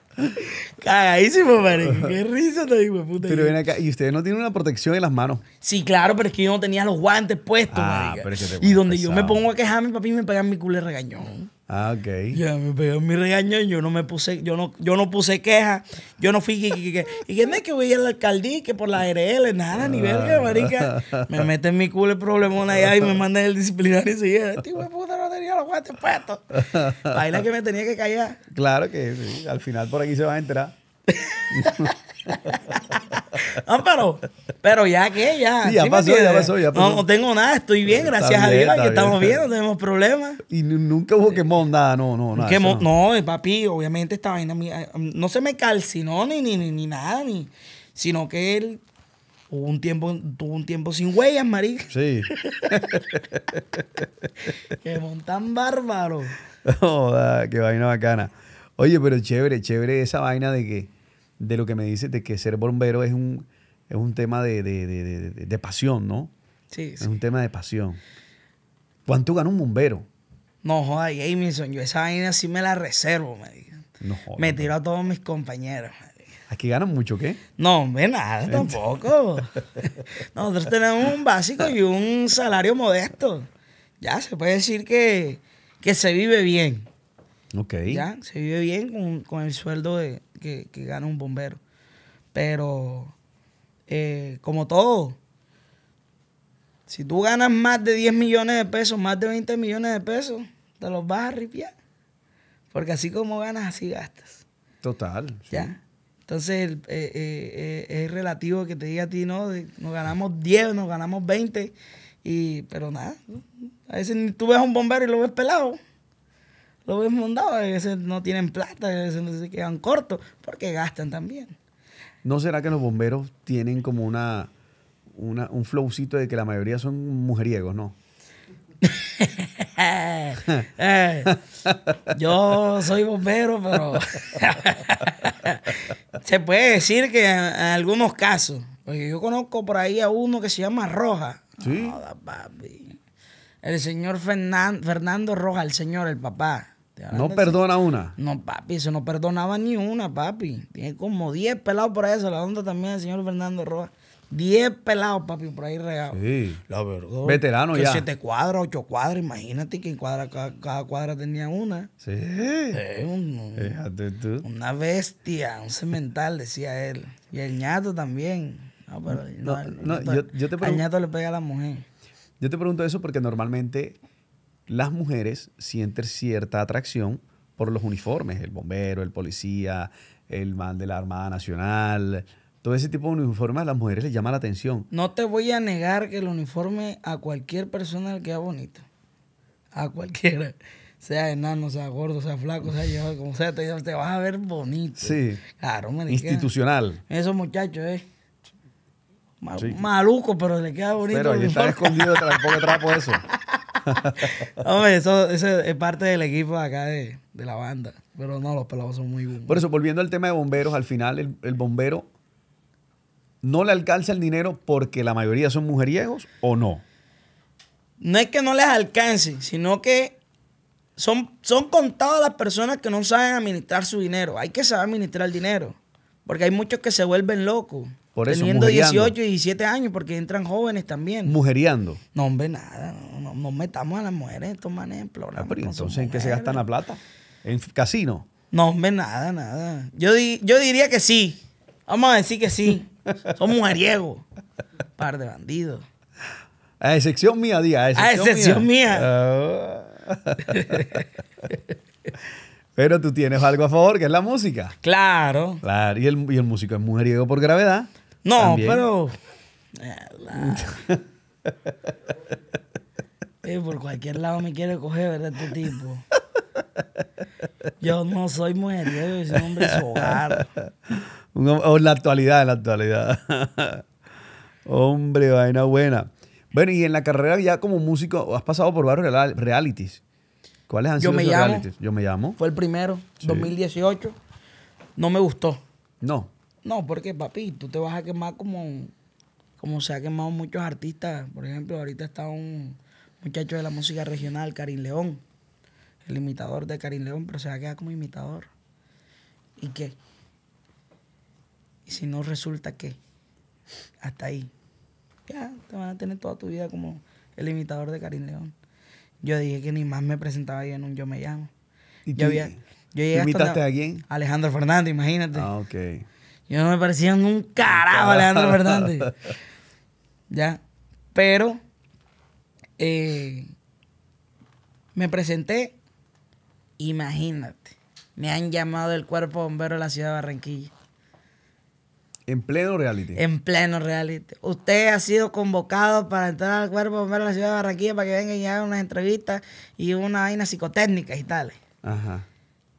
Cagadísimo, marica. Qué risa te digo, puta. Pero viene acá. ¿Y ustedes no tienen una protección en las manos? Sí, claro, pero es que yo no tenía los guantes puestos, ah, Pero es que te y donde yo me pongo a quejarme, papi me pegan mi culo de regañón. Ah, ok. Ya me pegó mi regañón, yo no me puse, yo no, yo no puse queja, yo no fui que, y que me que voy a la alcaldía que por la RL, nada, ni verga, marica. Me meten mi culo el problemón allá y me mandan el disciplinario y se este puta no los guantes puestos. que me tenía que callar. Claro que Al final por aquí se va a entrar pero, pero ya que ya. ya, pasó, ya pasó, ya No, no, tengo nada, estoy bien, gracias a Dios. que estamos bien, no tenemos problemas. Y nunca hubo quemón, nada, no, no, nada. no, eh, papi, obviamente esta vaina eh, no se me calcinó ni, ni, ni, ni nada, ni, sino que él Hubo un tiempo, tuvo un tiempo sin huellas, marica. Sí. Qué montan bárbaro. Oh, qué vaina bacana. Oye, pero chévere, chévere esa vaina de que, de lo que me dices, de que ser bombero es un, tema de, pasión, ¿no? Sí, sí. Es un tema de pasión. ¿Cuánto gana un bombero? No, joda, Jameson, yo esa vaina sí me la reservo, me me tiro a todos mis compañeros. Aquí ganan mucho, ¿qué? No, hombre, nada tampoco. Nosotros tenemos un básico y un salario modesto. Ya se puede decir que, se vive bien. Ok. Ya, se vive bien con, el sueldo de, que, gana un bombero. Pero, eh, como todo, si tú ganas más de 10 millones de pesos, más de 20 millones de pesos, te los vas a ripiar. Porque así como ganas, así gastas. Total. Ya. Entonces eh, eh, eh, es relativo que te diga a ti, no, nos ganamos 10, nos ganamos 20, y, pero nada. A veces tú ves a un bombero y lo ves pelado, lo ves mundado, a veces no tienen plata, a veces se quedan cortos, porque gastan también. ¿No será que los bomberos tienen como una, una un flowcito de que la mayoría son mujeriegos, no? Eh, eh, yo soy bombero, pero se puede decir que en, algunos casos, porque yo conozco por ahí a uno que se llama Roja. papi. El señor Fernando Roja, el señor, el papá. No perdona una. No, papi, se no perdonaba ni una, papi. Tiene como 10 pelados por eso, la onda también el señor Fernando Roja. 10 pelados, papi, por ahí regados. Sí. La verdad. Veterano ya. 7 cuadras, 8 cuadras. Imagínate que cuadra, cada, cuadra tenía una. Sí. Una bestia, un cemental, decía él. Y el ñato también. No, no, yo, te ñato le pega a la mujer. Yo te pregunto eso porque normalmente las mujeres sienten cierta atracción por los uniformes, el bombero, el policía, el man la Armada Nacional, todo ese tipo de uniformes a las mujeres les llama la atención. No te voy a negar que el uniforme a cualquier persona le queda bonito. A cualquiera. Sea enano, sea gordo, sea flaco, sea llevado, como sea, te, vas a ver bonito. Sí. Claro, Institucional. Eso, muchachos, eh. Maluco, pero le queda bonito. Pero ahí está escondido detrás de trapo eso. Hombre, eso, es parte del equipo acá de, la banda. Pero no, los pelados son muy buenos. Por eso, volviendo al tema de bomberos, al final el, el bombero no le alcanza el dinero porque la mayoría son mujeriegos o no? No es que no les alcance, sino que son, son contadas las personas que no saben administrar su dinero. Hay que saber administrar el dinero. Porque hay muchos que se vuelven locos. Por eso, teniendo 18 y 17 años, porque entran jóvenes también. Mujeriando. No, hombre, nada. No, metamos a las mujeres en estos ah, entonces, ¿en qué se gastan la plata? ¿En casino? No, hombre, nada, nada. Yo, yo diría que sí. Vamos a decir que sí. Son mujeriego. Par de bandidos. A excepción mía, día. A excepción, mía. Oh. Pero tú tienes algo a favor, que es la música. Claro. Claro. Y el, músico es mujeriego por gravedad. No, pero. Eh, por cualquier lado me quiere coger, ¿verdad? Este tipo. Yo no soy mujeriego, yo soy un hombre o en oh, la actualidad, en la actualidad. Hombre, vaina buena. Bueno, y en la carrera ya como músico has pasado por varios realities. ¿Cuáles han Yo sido me llamo, realities? Yo me llamo. Fue el primero, 2018. No me gustó. No. No, porque papi, tú te vas a quemar como, como se ha quemado muchos artistas. Por ejemplo, ahorita está un muchacho de la música regional, Karim León. El imitador de Karim León, pero se va a quedar como imitador. ¿Y qué? si no resulta que hasta ahí, ya te van a tener toda tu vida como el imitador de Karim León. Yo dije que ni más me presentaba ahí en un Yo Me Llamo. ¿Y yo, había, a quién? Alejandro Fernández, imagínate. Ah, ok. Yo no me parecía un carajo Alejandro Fernández. ya. Pero eh, me presenté, imagínate. Me han llamado del cuerpo bombero de la ciudad de Barranquilla. En pleno reality. En pleno reality. Usted ha sido convocado para entrar al cuerpo de la ciudad de Barranquilla para que venga y haga unas entrevistas y una vaina psicotécnica y tal. Ajá.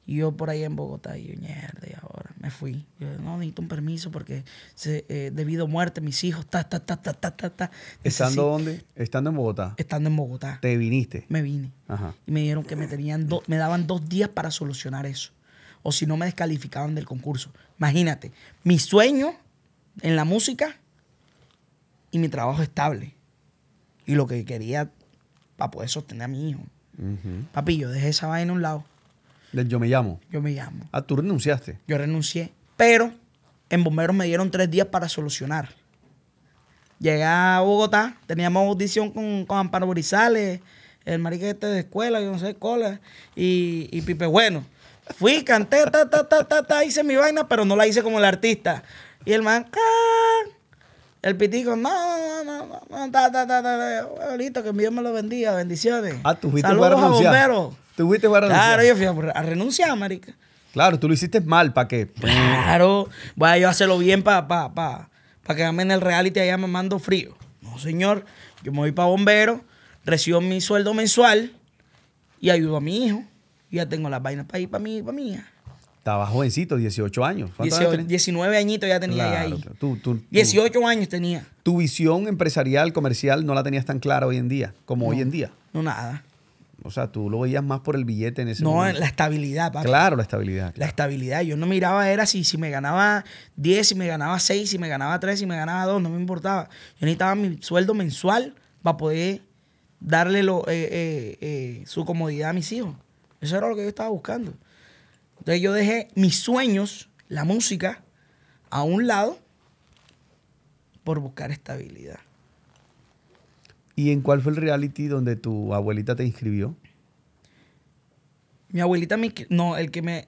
Y yo por ahí en Bogotá, y yo, mierda, y ahora me fui. Yo, no, necesito un permiso porque eh, debido a muerte, mis hijos, ta, ta, ta, ta, ta, ta, ¿Estando dónde? Estando en Bogotá. Estando en Bogotá. ¿Te viniste? Me vine. Ajá. Y me dijeron que me tenían me daban dos días para solucionar eso. O si no, me descalificaban del concurso. Imagínate, mi sueño en la música y mi trabajo estable. Y lo que quería para poder sostener a mi hijo. papillo Papi, yo dejé esa vaina a un lado. Yo me llamo. Yo me llamo. Ah, tú renunciaste. Yo renuncié. Pero en bomberos me dieron tres días para solucionar. Llegué a Bogotá, teníamos audición con, con Amparo Borizales, el mariquete de escuela, yo no sé, cola, y, y Pipe Bueno. Fui, canté, ta, ta, ta, ta, ta, hice mi vaina, pero no la hice como el artista. Y el man, ¡Ah! el pitico, no, no, no, no, ta, ta, ta, ta, abuelito, que Dios me lo bendiga, bendiciones. Ah, tú fuiste Saludos para a renunciar. Tú fuiste para renunciar. Claro, yo fui a, renunciar, marica. Claro, tú lo hiciste mal, ¿para qué? Claro, voy a yo hacerlo bien para pa, pa, pa quedarme en el reality allá me mando frío. No, señor, yo me voy para bombero, recibo mi sueldo mensual y ayudo a mi hijo. Y ya tengo las vainas para ir para mi, para mi hija. Estaba jovencito, 18 años. 19 añitos ya tenía ahí. 18 años tenía. Tu visión empresarial, comercial, no la tenías tan clara hoy en día, como hoy en día. No, nada. O sea, tú lo veías más por el billete en ese momento. No, la estabilidad, Claro, la estabilidad. La estabilidad. Yo no miraba, era si, si me ganaba 10, si me ganaba 6, si me ganaba 3, si me ganaba 2, no me importaba. Yo necesitaba mi sueldo mensual para poder darle eh, eh, eh, su comodidad a mis hijos. Eso era lo que yo estaba buscando. Entonces yo dejé mis sueños, la música, a un lado por buscar estabilidad. ¿Y en cuál fue el reality donde tu abuelita te inscribió? Mi abuelita no, el que me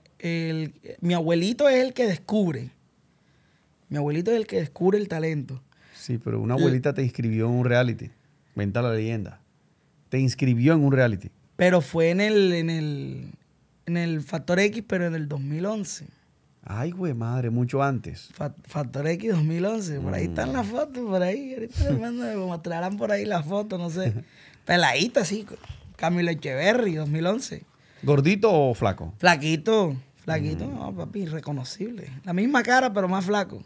mi abuelito es el que descubre. Mi abuelito es el que descubre el talento. Sí, pero una abuelita te inscribió en un reality. Venta la leyenda. Te inscribió en un reality. Pero fue en el, en el, en el Factor X, pero en el 2011. Ay, güey, madre, mucho antes. Factor X 2011, por ahí están mm. las fotos, por ahí. Ahorita me mostrarán por ahí las fotos, no sé. Peladita, así. Camilo Echeverry, 2011. ¿Gordito o flaco? Flaquito, flaquito, mm. no, papi, irreconocible. La misma cara, pero más flaco.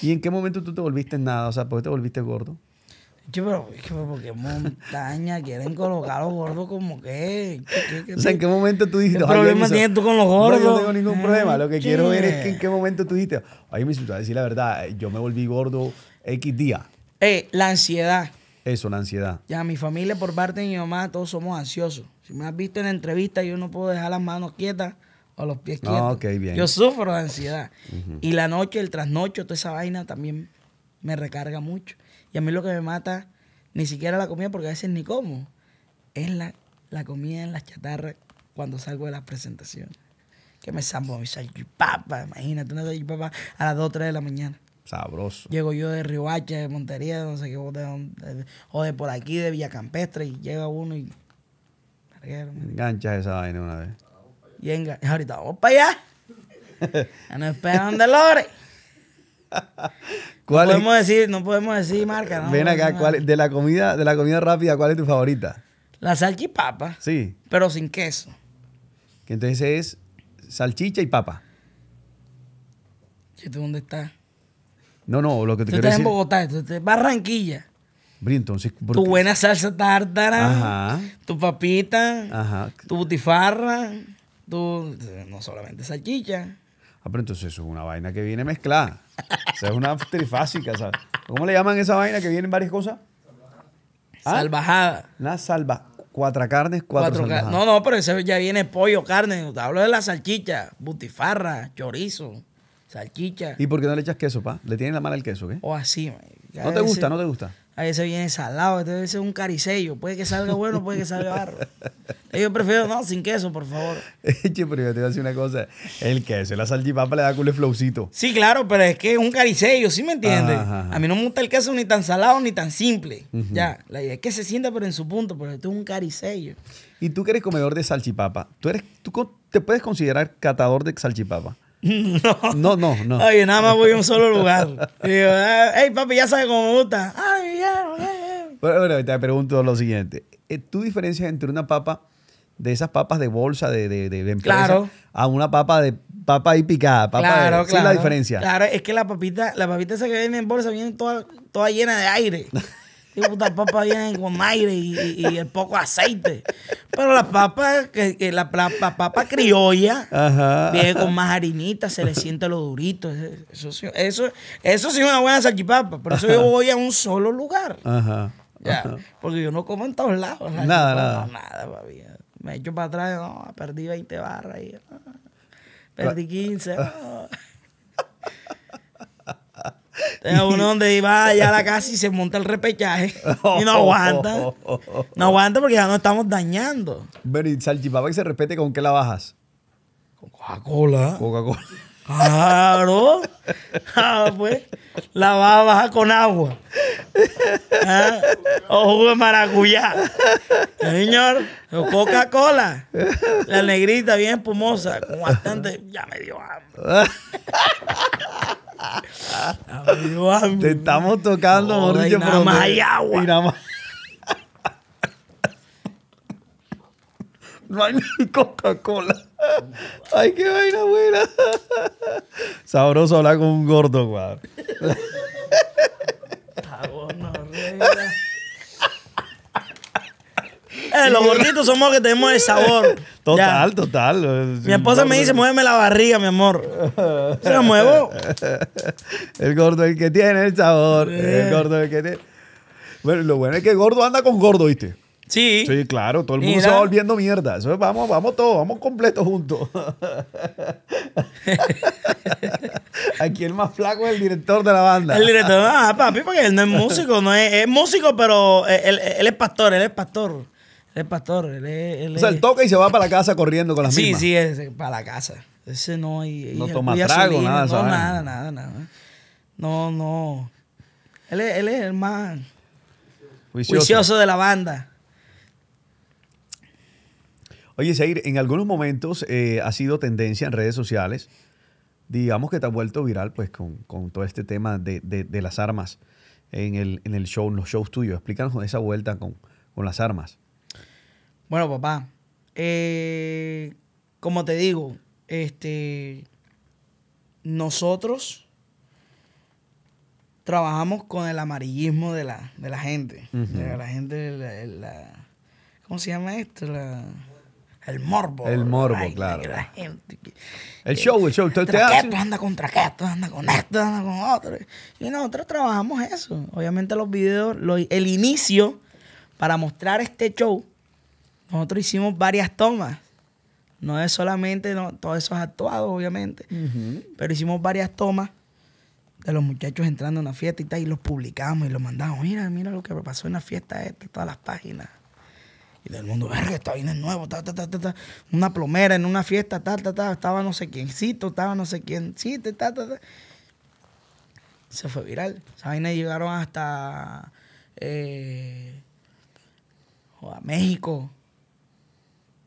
¿Y en qué momento tú te volviste nada? O sea, ¿por qué te volviste gordo? Yo, pero ¿por que porque montaña quieren colocar a los gordos como que, o sea, ¿en qué momento tú dijiste? ¿Qué problema tienes tú con los gordos? No, yo no tengo ningún problema. Lo que quiero ver es que en qué momento tú dijiste. Ahí me insultó decir la verdad. Yo me volví gordo X día. Eh, la ansiedad. Eso, la ansiedad. Ya, mi familia, por parte de mi mamá, todos somos ansiosos. Si me has visto en la entrevista, yo no puedo dejar las manos quietas o los pies ah, quietos. Ah, ok, bien. Yo sufro de ansiedad. Y la noche, el trasnocho, toda esa vaina también me recarga mucho. Y a mí lo que me mata, ni siquiera la comida, porque a veces ni como, es la, la comida en las chatarras cuando salgo de las presentaciones. Que me zambo mi salchipapa, imagínate, una salchipapa a las 2 o 3 de la mañana. Sabroso. Llego yo de Riohacha, de Montería, no sé qué, o de, o de por aquí, de Villacampestre, y llega uno y... Engancha esa vaina una vez. Y enga... ahorita vamos para allá. no esperan de Lore no podemos decir, no podemos decir marca, Ven acá, de la comida, de la comida rápida, ¿cuál es tu favorita? La papa Sí. Pero sin queso. Que entonces es salchicha y papa. ¿Y tú dónde está? No, no, lo que te quiero decir... en Bogotá, estás Barranquilla. Entonces, tu buena salsa tártara, tu papita, tu butifarra, tu... no solamente salchicha. Ah, pero entonces eso es una vaina que viene mezclada. O sea, es una trifásica, ¿Cómo le llaman esa vaina que viene en varias cosas? ¿Ah? Salvajada. la salva. Cuatro carnes, cuatro, No, no, pero ese ya viene pollo, carne. hablo de la salchicha, butifarra, chorizo, salchicha. ¿Y por qué no le echas queso, pa? ¿Le tienen la mala el queso, qué? O oh, así, ¿No te gusta? ¿No te gusta? a veces viene salado, a veces es un caricello. Puede que salga bueno, puede que salga barro. Yo prefiero, no, sin queso, por favor. che, pero yo te voy a decir una cosa. El queso, la salchipapa le da culo flowcito. Sí, claro, pero es que es un caricello, ¿sí me entiendes? A mí no me gusta el queso ni tan salado ni tan simple. Ya, la idea es que se sienta pero en su punto, porque esto es un caricello. Y tú que eres comedor de salchipapa, ¿tú, eres, tú te puedes considerar catador de salchipapa? No. No, no, Oye, nada más voy a un solo lugar. digo, ah, hey, papi, ya sabes cómo me gusta. Ay, Bueno, bueno, te pregunto lo siguiente. Eh, ¿Tú diferencias entre una papa de esas papas de bolsa de, de, claro. a una papa de papa y picada. Papa claro, claro. la diferencia. Claro, es que la papita, la papita esa que viene en bolsa viene toda, toda llena de aire. Y puta, papas vienen con aire y, el poco aceite. Pero las papas, que, la, papa criolla, viene con más harinita, se le siente lo durito. Eso, eso, eso, sí es una buena salchipapa. Por eso yo voy a un solo lugar. porque yo no como en todos lados. Nada, nada. nada, papi. Me echo para atrás, no, perdí 20 barras. ahí. Ah. perdí 15. Eh, uno donde iba allá a la casa y se monta el repechaje. Y no aguanta. No aguanta porque ya nos estamos dañando. Pero y salchipapa que se respete, ¿con qué la bajas? Con Coca-Cola. Coca-Cola. Claro. Ah, pues. La baja a bajar con agua. ¿Ah? O jugo de maracuyá. Eh, señor, Coca-Cola. La negrita bien espumosa, con bastante. Ya me dio hambre. Te estamos tocando, no, nada hay No hay ni Coca-Cola. Ay, qué vaina buena. Sabroso hablar con un gordo, guau. Eh, los gorditos somos los que tenemos el sabor. Total, total. Mi esposa me dice, muéveme la barriga, mi amor. Se la muevo. El gordo es el que tiene el sabor. El gordo es el que tiene. Bueno, lo bueno es que gordo anda con gordo, ¿viste? Sí. Sí, claro, todo el mundo se va volviendo mierda. vamos, vamos todos, vamos completos juntos. Aquí el más flaco es el director de la banda. El director, ah, papi, porque él no es músico, no es, músico, pero eh, él, es pastor, él es pastor. El pastor. Él es, él o sea, él toca y se va para la casa corriendo con las mismas. Sí, sí, para la casa. Ese no. Y, no toma trago, nada, No, nada, nada, nada. No, no. Él es, el más juicioso. de la banda. Oye, Seir, en algunos momentos eh, ha sido tendencia en redes sociales. Digamos que te ha vuelto viral pues con, todo este tema de, las armas en el, en el, show, en los shows tuyos. Explícanos esa vuelta con, con las armas. Bueno, papá, eh, como te digo, este, nosotros trabajamos con el amarillismo de la, de la gente. de la gente, la, ¿cómo se llama esto? La, el morbo. El morbo, claro. La gente, el show, el show. te traqueto, anda con traquetos, anda con esto, anda con otro. Y nosotros trabajamos eso. Obviamente los videos, el inicio para mostrar este show nosotros hicimos varias tomas. No es solamente, no, todo eso es actuado, obviamente, pero hicimos varias tomas de los muchachos entrando a una fiesta y tal, y los publicamos y los mandamos. Mira, mira lo que pasó en la fiesta esta, todas las páginas. Y del mundo, verga, está bien es nuevo, Una plomera en una fiesta, ta, ta, ta, estaba no sé quiéncito, estaba no sé quiéncito, ta, ta, ta. Se fue viral. Esa llegaron hasta eh, a México.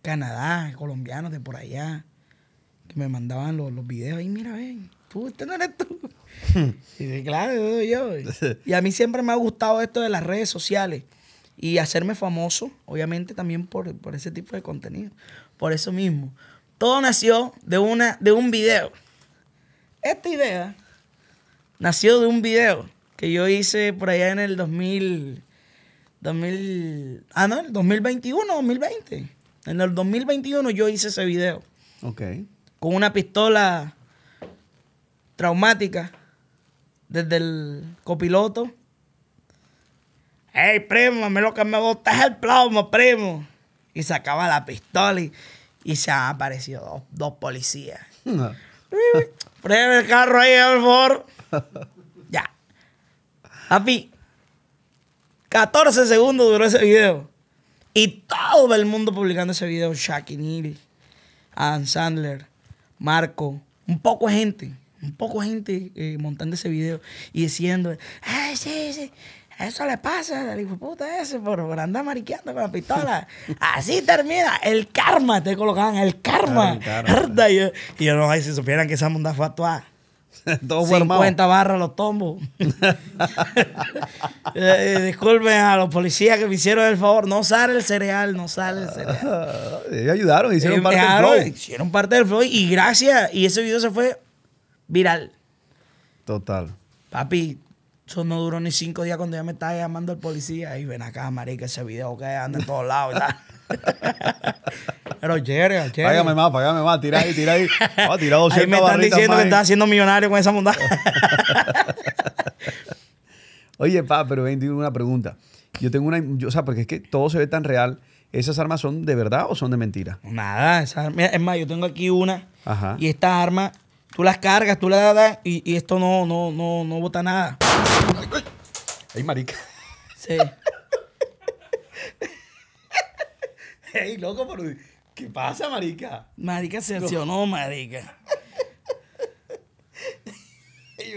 Canadá, colombianos de por allá, que me mandaban los, los videos. Y mira, ven, tú, este no eres tú. y claro, yo. Y a mí siempre me ha gustado esto de las redes sociales y hacerme famoso, obviamente también por, ese tipo de contenido. Por eso mismo. Todo nació de, una, de un video. Esta idea nació de un video que yo hice por allá en el 2000, 2000 ah no, el 2021, 2020. En el 2021 yo hice ese video. Ok. Con una pistola traumática desde el copiloto. ¡Ey, primo! Me lo que me gusta es el plomo, primo. Y sacaba la pistola y, se han aparecido dos, policías. No. el carro ahí, por favor. ya. Papi, 14 segundos duró ese video. Y todo el mundo publicando ese video. Shaquille Neal, Sandler, Marco. Un poco de gente. Un poco de gente eh, montando ese video y diciendo, ay, sí, sí. Eso le pasa al hijo puta ese por, por, andar mariqueando con la pistola. Así termina. El karma, te colocaban el karma. y, yo, no, ay, si supieran que esa monda fue actuada. Todo 50 barras los tombos. Eh, eh, disculpen a los policías que me hicieron el favor. No sale el cereal, no sale el cereal. Ellos ayudaron, hicieron parte del flow. Hicieron parte del flow y gracias. Y ese video se fue viral. Total. Papi, eso no duró ni cinco días cuando ya me estaba llamando el policía. Y ven acá, marica, ese video que anda en todos lados. Pero Jerry, Jerry. Págame más, págame más. Tira ahí, tira ahí. Oh, ahí me están diciendo que estás haciendo millonario con esa montaña. Oye, pa, pero ven, dime una pregunta. Yo tengo una... o sea, porque es que todo se ve tan real. ¿Esas armas son de verdad o son de mentira? Nada, esas armas... Es más, yo tengo aquí una. Ajá. Y estas armas, tú las cargas, tú las das y, esto no, no, no, no bota nada. ay marica. Sí. Ey, loco, pero ¿qué pasa, marica? Marica se accionó, marica. ey,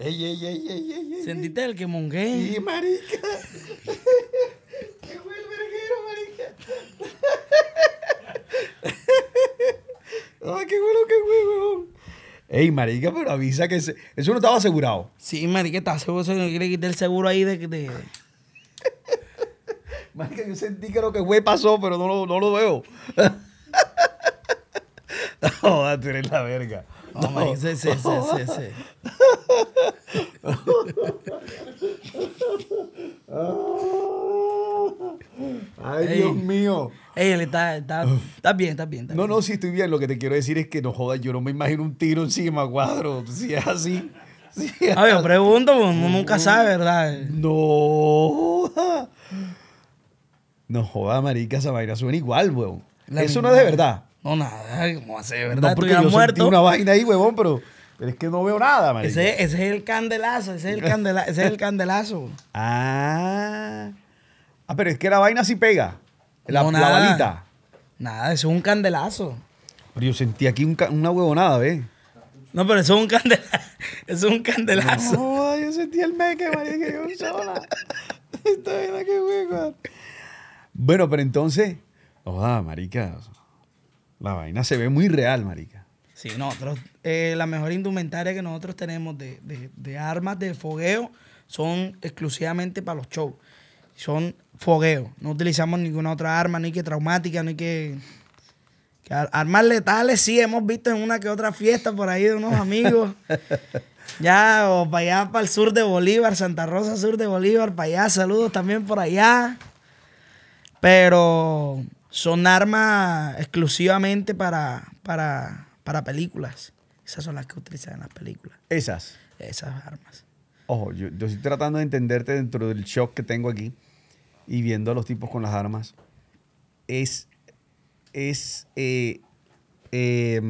Ey, ey, ey, ey, ey, ¿Sentiste el que mongué? Sí, marica. ¿Qué fue el verguero, marica? Ay, qué bueno, qué bueno. Ey, marica, pero avisa que se... eso no estaba asegurado. Sí, marica, está seguro, eso no quiere quitar el seguro ahí de... de yo sentí que lo que güey pasó, pero no lo, veo. no, tú eres la verga. No, no. sí, sí, sí, sí, Ay, Dios mío. Ey, él está, está, está bien, está bien, No, no, sí estoy bien. Lo que te quiero decir es que no jodas, yo no me imagino un tiro encima, cuadro. Si es así. A ver, pregunto, uno nunca sabe, ¿verdad? No. No joda, marica, esa vaina suena igual, huevón. Eso no es de verdad. No, nada, ¿cómo hace de verdad? No, porque yo Sentí una vaina ahí, huevón, pero, pero, es que no veo nada, marica. Ese, es el candelazo, ese es el, candela, ese es el candelazo. Ah. Ah, pero es que la vaina sí pega. La, no, nada. la balita. Nada, eso es un candelazo. Pero yo sentí aquí una huevonada, ¿ves? No, pero eso es un candelazo. Eso es un candelazo. No, yo sentí el meque, marica, yo sola. Esta vaina que huevo. Bueno, pero entonces, oh, marica, la vaina se ve muy real, marica. Sí, nosotros, eh, la mejor indumentaria que nosotros tenemos de, armas de fogueo son exclusivamente para los shows. Son fogueo. No utilizamos ninguna otra arma, ni que traumática, ni que armas letales sí hemos visto en una que otra fiesta por ahí de unos amigos. ya, o para allá, para el sur de Bolívar, Santa Rosa, sur de Bolívar, para allá, saludos también por allá. Pero son armas exclusivamente para, películas. Esas son las que utilizan en las películas. Esas. Esas armas. Ojo, yo, estoy tratando de entenderte dentro del shock que tengo aquí y viendo a los tipos con las armas. Es. Es. Eh, eh,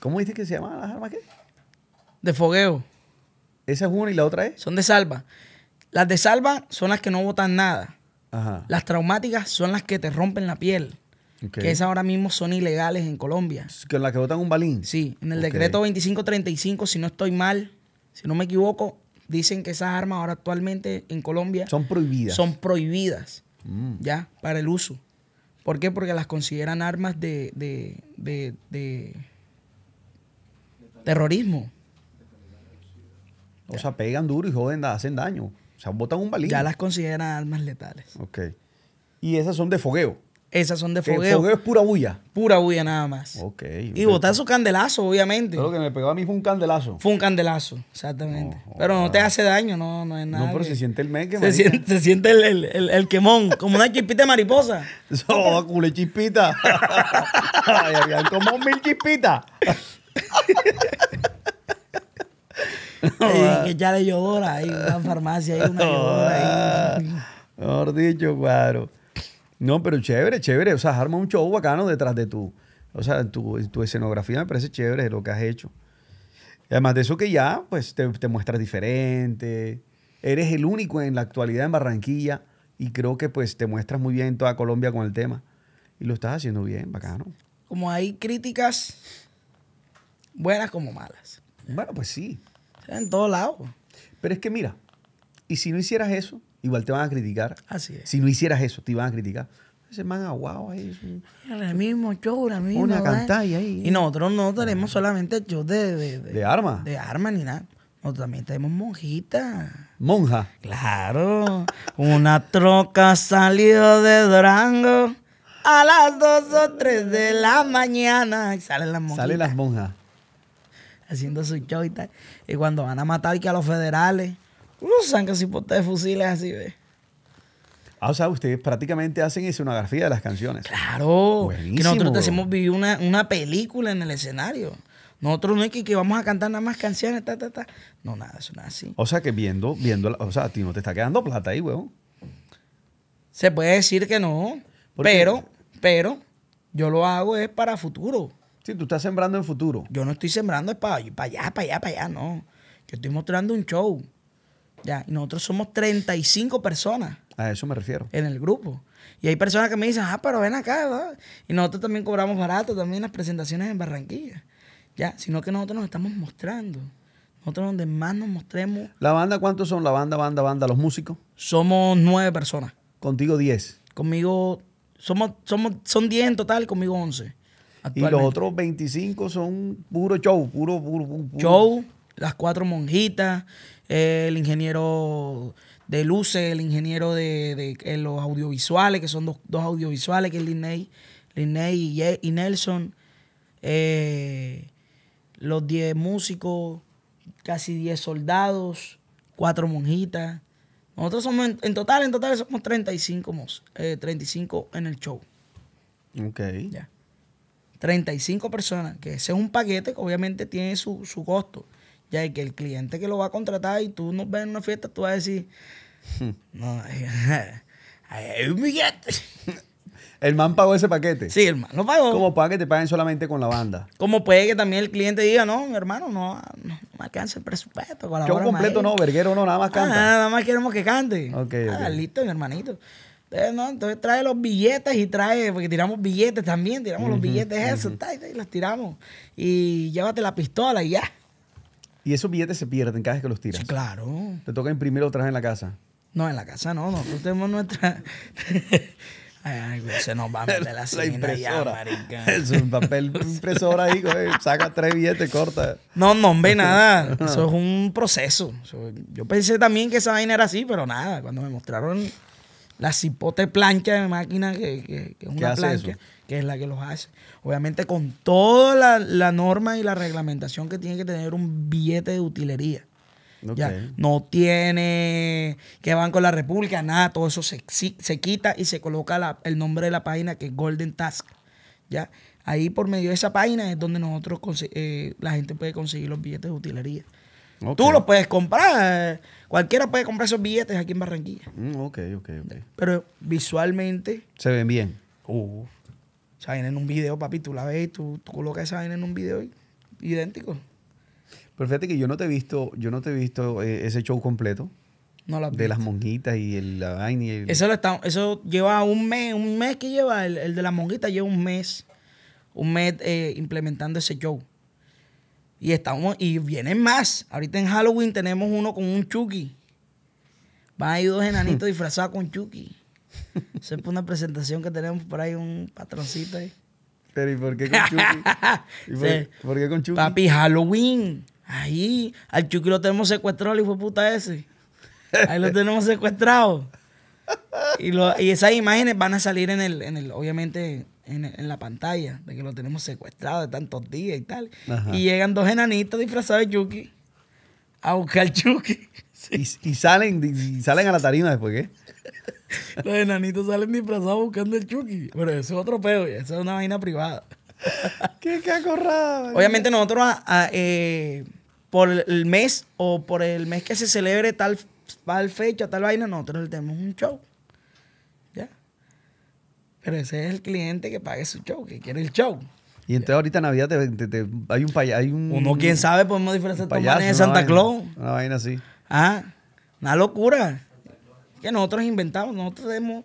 ¿Cómo dices que se llaman las armas qué? De fogueo. Esa es una y la otra es. Son de salva. Las de salva son las que no votan nada. Ajá. Las traumáticas son las que te rompen la piel. Que esas ahora mismo son ilegales en Colombia. ¿Que las que votan un balín? Sí, en el decreto 2535, si no estoy mal, si no me equivoco, dicen que esas armas ahora actualmente en Colombia... Son prohibidas. Son prohibidas, mm. ¿ya? Para el uso. ¿Por qué? Porque las consideran armas de, de, de, de terrorismo. O sea, pegan duro y joden, hacen daño. O sea, botan un balín. Ya las consideran armas letales. Ok. Y esas son de fogueo. Esas son de fogueo. El fogueo es pura bulla. Pura bulla nada más. Ok. Y botar su candelazo, obviamente. Pero lo que me pegó a mí fue un candelazo. Fue un candelazo, exactamente. pero no te hace daño, no, no es nada. No, pero se siente el meque, se siente, se siente el, quemón, como una chispita de mariposa. Eso, cule chispita. Ay, habían como mil chispitas. Que que le yodora ahí, una farmacia, hay una yodora ahí. Mejor dicho, No, pero chévere, chévere. O sea, arma un show bacano detrás de tú O sea, tu, tu escenografía me parece chévere lo que has hecho. Además de eso que ya, pues te, te, muestras diferente. Eres el único en la actualidad en Barranquilla y creo que pues te muestras muy bien toda Colombia con el tema. Y lo estás haciendo bien, bacano. Como hay críticas buenas como malas. Bueno, pues sí en todos lados. Pero es que mira, y si no hicieras eso, igual te van a criticar. Así es. Si no hicieras eso, te iban a criticar. Ese man aguado ahí. El mismo show, Una cantalla ahí. Y nosotros no tenemos solamente shows de, de, de, armas. De armas ni nada. Nosotros también tenemos monjita ¿Monja? Claro. Una troca salido de Durango a las dos o tres de la mañana. Y salen las monjas. Salen las monjas. Haciendo su show y tal. Y cuando van a matar que a los federales, usan que si de fusiles así, ve. Ah, o sea, ustedes prácticamente hacen escenografía de las canciones. Claro. Buenísimo, que nosotros decimos hacemos vivir una, película en el escenario. Nosotros no es que, vamos a cantar nada más canciones, ta, ta, ta. No, nada, eso es así. O sea, que viendo, viendo, o sea, a ti no te está quedando plata ahí, weón. Se puede decir que no, pero, pero, yo lo hago es para futuro. Sí, tú estás sembrando en futuro. Yo no estoy sembrando para, para allá, para allá, para allá, no. Yo estoy mostrando un show. Ya, y nosotros somos 35 personas. A eso me refiero. En el grupo. Y hay personas que me dicen, ah, pero ven acá, Y nosotros también cobramos barato también las presentaciones en Barranquilla. Ya, sino que nosotros nos estamos mostrando. Nosotros donde más nos mostremos. ¿La banda cuántos son? La banda, banda, banda, los músicos. Somos nueve personas. Contigo diez. Conmigo, somos, somos, son diez en total, conmigo once. Y los otros 25 son puro show, puro, puro, puro. Show, las cuatro monjitas, eh, el ingeniero de luces, el ingeniero de, eh, los audiovisuales, que son dos, dos audiovisuales, que es Linney, y, Nelson, eh, los 10 músicos, casi 10 soldados, cuatro monjitas. Nosotros somos, en, total, en total somos 35, 35 en el show. Ok. Ya. 35 personas, que ese es un paquete que obviamente tiene su, su costo. Ya que el cliente que lo va a contratar y tú nos ves en una fiesta, tú vas a decir, no, hay un billete. El man pagó ese paquete. Sí, el man lo pagó. Como puede que te paguen solamente con la banda. Como puede que también el cliente diga, no, mi hermano, no, no, me alcanza el presupuesto. Con la Yo completo no, verguero no, nada más canta. nada más queremos que cante. ah, okay. listo, mi hermanito. Entonces, eh, ¿no? Entonces trae los billetes y trae, porque tiramos billetes también, tiramos los billetes esos, y los tiramos. Y llévate la pistola y ya. ¿Y esos billetes se pierden cada vez que los tiras? Sí, claro. ¿Te toca imprimir otra trajes en la casa? No, en la casa no, nosotros tenemos nuestra... Ay, pues, se nos va a meter la, la impresora. marica. es un papel impresora ahí, Saca tres billetes, corta. No, no, ve nada. Eso es un proceso. Yo pensé también que esa vaina era así, pero nada. Cuando me mostraron la cipote plancha de máquina, que, que, es una plancha, que es la que los hace. Obviamente con toda la, norma y la reglamentación que tiene que tener un billete de utilería. no tiene que Banco de la República, nada, todo eso se, quita y se coloca el nombre de la página que es Golden Task. ¿ya? Ahí por medio de esa página es donde nosotros eh, la gente puede conseguir los billetes de utilería. Tú lo puedes comprar. Cualquiera puede comprar esos billetes aquí en Barranquilla. Mm, ok, ok, Pero visualmente. Se ven bien. Uh. Esa en un video, papi, tú la ves, tú, tú colocas esa en un video idéntico. Pero fíjate que yo no te he visto, yo no te he visto eh, ese show completo. No la de las monjitas y el, la Y el... Eso, lo eso lleva un mes, un mes que lleva, el, de las monjitas lleva un mes, un mes eh, implementando ese show. Y estamos, y vienen más. Ahorita en Halloween tenemos uno con un Chucky. Van a ir dos enanitos disfrazados con Chucky. Eso es una presentación que tenemos por ahí, un patroncito ahí. Pero ¿y por qué con Chucky? por, qué con Chucky? Papi, Halloween. Ahí, al Chucky lo tenemos secuestrado, y hijo puta ese. Ahí lo tenemos secuestrado. Y, y esas imágenes van a salir en el, en el obviamente, en, la pantalla, de que lo tenemos secuestrado de tantos días y tal. Y llegan dos enanitos disfrazados de Chucky a buscar Chucky. Y, salen, y salen a la tarina después, ¿qué? Los enanitos salen disfrazados buscando el Chucky. Pero eso es otro peo, eso es una vaina privada. ¡Qué cacorrada! ¿eh? Obviamente nosotros ah, ah, eh, por el mes o por el mes que se celebre tal, tal fecha, tal vaina, nosotros le tenemos un show. Pero ese es el cliente que pague su show, que quiere el show. Y entonces ahorita en Navidad te, hay un payaso. Un, Uno, quién sabe, podemos disfrazar payaso, de Santa Claus. Una vaina así. Ah, una locura. Que nosotros inventamos, nosotros tenemos.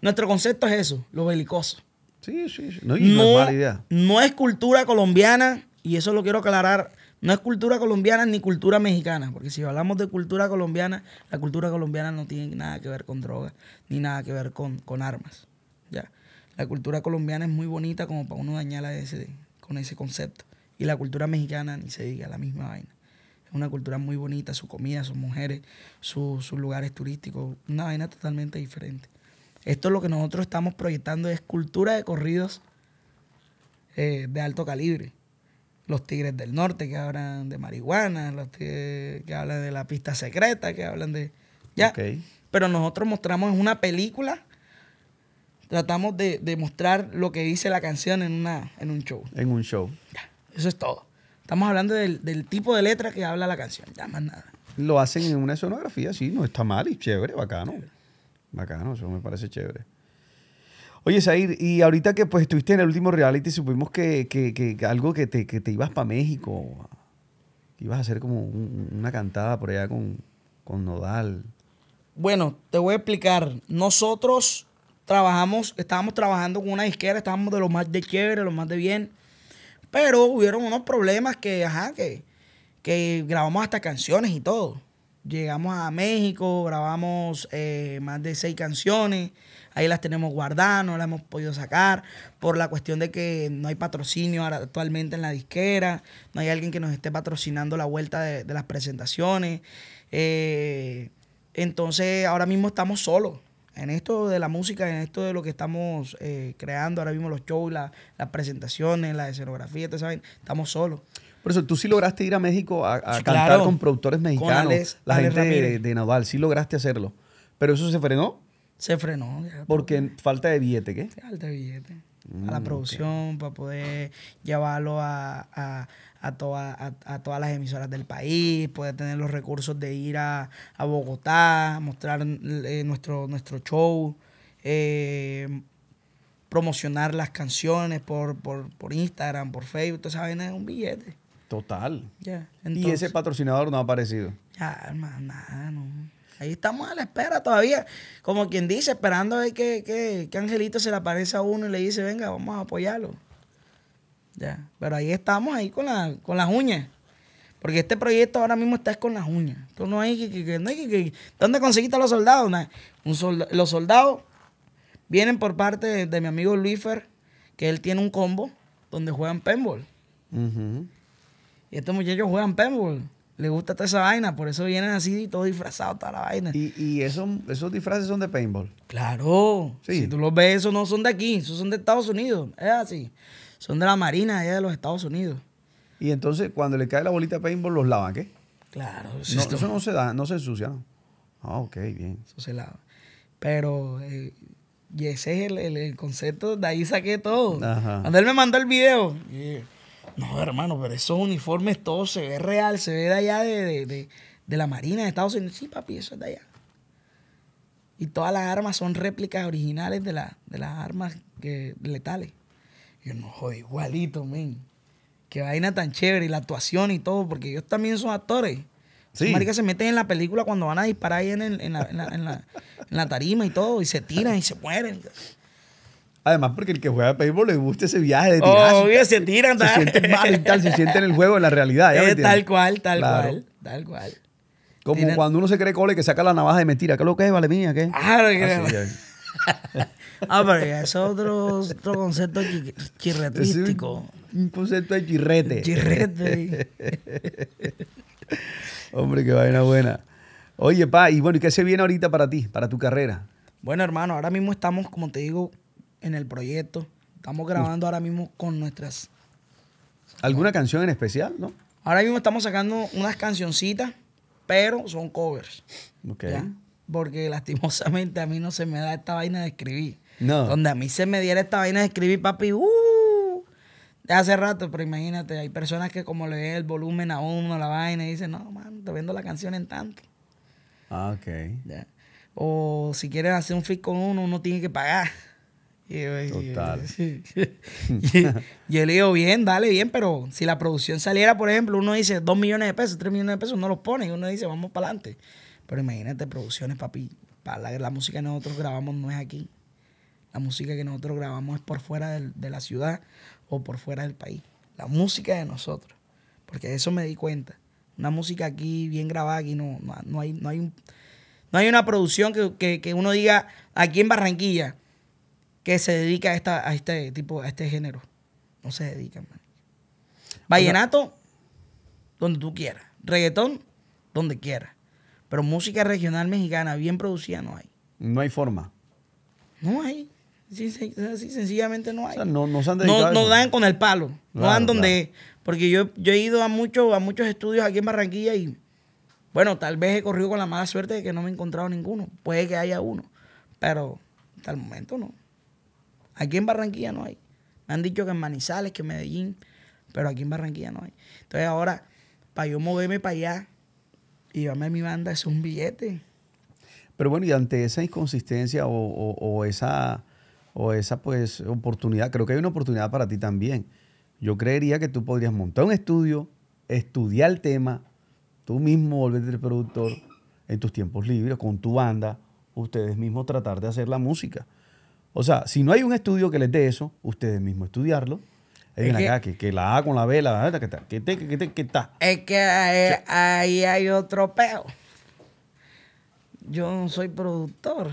Nuestro concepto es eso, lo belicoso. Sí, sí, No, es cultura colombiana, y eso lo quiero aclarar. No es cultura colombiana ni cultura mexicana, porque si hablamos de cultura colombiana, la cultura colombiana no tiene nada que ver con drogas, ni nada que ver con armas. Ya. La cultura colombiana es muy bonita como para uno dañarla ese, con ese concepto. Y la cultura mexicana ni se diga, la misma vaina. Es una cultura muy bonita, su comida, sus mujeres, sus lugares turísticos, una vaina totalmente diferente. Esto es lo que nosotros estamos proyectando, es cultura de corridos eh, de alto calibre. Los tigres del norte que hablan de marihuana, los que hablan de la pista secreta, que hablan de... Ya. Pero nosotros mostramos en una película tratamos de, de, mostrar lo que dice la canción en, una, en un show. En un show. Ya, eso es todo. Estamos hablando del, tipo de letra que habla la canción, ya más nada. Lo hacen en una sonografía, sí, no está mal y chévere, bacano. Bacano, eso me parece chévere. Oye, Zair, y ahorita que pues estuviste en el último reality, supimos que, algo que te, ibas para México, que ibas a hacer como una cantada por allá con, con Nodal. Bueno, te voy a explicar. Nosotros trabajamos, estábamos trabajando con una disquera, estábamos de los más de chévere, los más de bien. Pero hubieron unos problemas que, ajá, que, que grabamos hasta canciones y todo. Llegamos a México, grabamos eh, más de seis canciones, ahí las tenemos guardadas, no las hemos podido sacar por la cuestión de que no hay patrocinio actualmente en la disquera, no hay alguien que nos esté patrocinando la vuelta de, las presentaciones. Eh, entonces ahora mismo estamos solos, en esto de la música, en esto de lo que estamos eh, creando ahora mismo, los shows, las presentaciones, la escenografía, te saben, estamos solos. Por eso, tú sí lograste ir a México a, cantar con productores mexicanos, la gente de, de, Naval, sí lograste hacerlo. Pero eso se frenó. Se frenó. porque falta de billete, ¿qué? Falta de billete. a la mm, producción, para poder llevarlo a a, toda, a, todas las emisoras del país, puede tener los recursos de ir a, a Bogotá, mostrar eh, nuestro, nuestro show, eh, promocionar las canciones por, por, Instagram, por Facebook, Ustedes saben, es un billete. Total. y ese patrocinador no ha aparecido. Ya, hermano, Ahí estamos a la espera todavía. Como quien dice, esperando a que, que Angelito se le aparece a uno y le dice, venga, vamos a apoyarlo. Ya. Pero ahí estamos ahí con, con las uñas. Porque este proyecto ahora mismo está con las uñas. no hay que... ¿Dónde conseguiste a los soldados? los soldados vienen por parte de, mi amigo Luifer, que él tiene un combo donde juegan paintball. Y estos muchachos juegan paintball. Les gusta toda esa vaina, por eso vienen así todo disfrazados, toda la vaina. ¿Y, y esos, disfraces son de paintball? Claro. Si tú los ves, esos no son de aquí, esos son de Estados Unidos. Es así son de la Marina allá de los Estados Unidos. Y entonces, cuando le cae la bolita de paintball, los lavan, ¿qué? Claro. Eso, no, eso no se da, no se ensucia, Ah, ok, bien. Eso se lava. Pero eh, y ese es el, concepto, de ahí saqué todo. Ajá. Cuando él me mandó el video, no, hermano, pero esos uniformes todo se ve real, se ve de allá de, la Marina de Estados Unidos. Sí, papi, eso es de allá. Y todas las armas son réplicas originales de, de las armas letales. Yo no joder, igualito, men. Qué vaina tan chévere y la actuación y todo, porque ellos también son actores. Sí. Marica se meten en la película cuando van a disparar ahí en, la, tarima y todo, y se tiran y se mueren. Además, porque el que juega a Paypal le gusta ese viaje de tirarse. se tiran. Se sienten mal y tal, se sienten en el juego, en la realidad. Eh, tal cual, tal cual, tal cual. Como cuando uno se cree cole que saca la navaja de mentira. ¿Qué es lo que es, vale mía? ¿Qué? Ah, no, que... Ah, Ah, pero es otro, concepto chirretístico. un, concepto de chirrete. Chirrete. Hombre, qué vaina buena. Oye, pa, y bueno, ¿y qué se viene ahorita para ti, para tu carrera? Bueno, hermano, ahora mismo estamos, como te digo, en el proyecto. Estamos grabando ahora mismo con nuestras... ¿Alguna canción en especial, no? Ahora mismo estamos sacando unas cancioncitas, pero son covers. Ok. Porque lastimosamente a mí no se me da esta vaina de escribir. Donde a mí se me diera esta vaina de escribir, papi, uh, hace rato, pero imagínate, hay personas que como le el volumen a uno, la vaina, y dicen, no, man, te vendo la canción en tanto. Ah, ok. O si quieren hacer un fit con uno, uno tiene que pagar. Total. yo le digo, bien, dale, bien, pero si la producción saliera, por ejemplo, uno dice dos millones de pesos, tres millones de pesos, uno los pone y uno dice, vamos para adelante. Pero imagínate producciones, papi, para la, la música que nosotros grabamos no es aquí. La música que nosotros grabamos es por fuera de la ciudad o por fuera del país. La música de nosotros. Porque de eso me di cuenta. Una música aquí bien grabada, aquí no, no, hay, no, hay, no hay una producción que, uno diga aquí en Barranquilla que se dedica a, esta, a este tipo, a este género. No se dedica, man. Vallenato, donde tú quieras. Reggaetón, donde quieras. Pero música regional mexicana bien producida no hay. No hay forma. No hay. Sí, sencillamente no hay. no, dan con el palo. no dan donde. Porque yo, yo he ido a, a muchos estudios aquí en Barranquilla y, bueno, tal vez he corrido con la mala suerte de que no me he encontrado ninguno. Puede que haya uno, pero hasta el momento no. Aquí en Barranquilla no hay. Me han dicho que en Manizales, que en Medellín, pero aquí en Barranquilla no hay. Entonces ahora, para yo moverme para allá y llevarme a mi banda, es un billete. Pero bueno, y ante esa inconsistencia o esa o esa pues oportunidad. Creo que hay una oportunidad para ti también. Yo creería que tú podrías montar un estudio, estudiar el tema, tú mismo volverte el productor en tus tiempos libres, con tu banda, ustedes mismos tratar de hacer la música. O sea, si no hay un estudio que les dé eso, ustedes mismos estudiarlo. Es que, acá, que, la A con la B, la verdad que está, que, Es que ahí, hay otro peo. Yo no soy productor.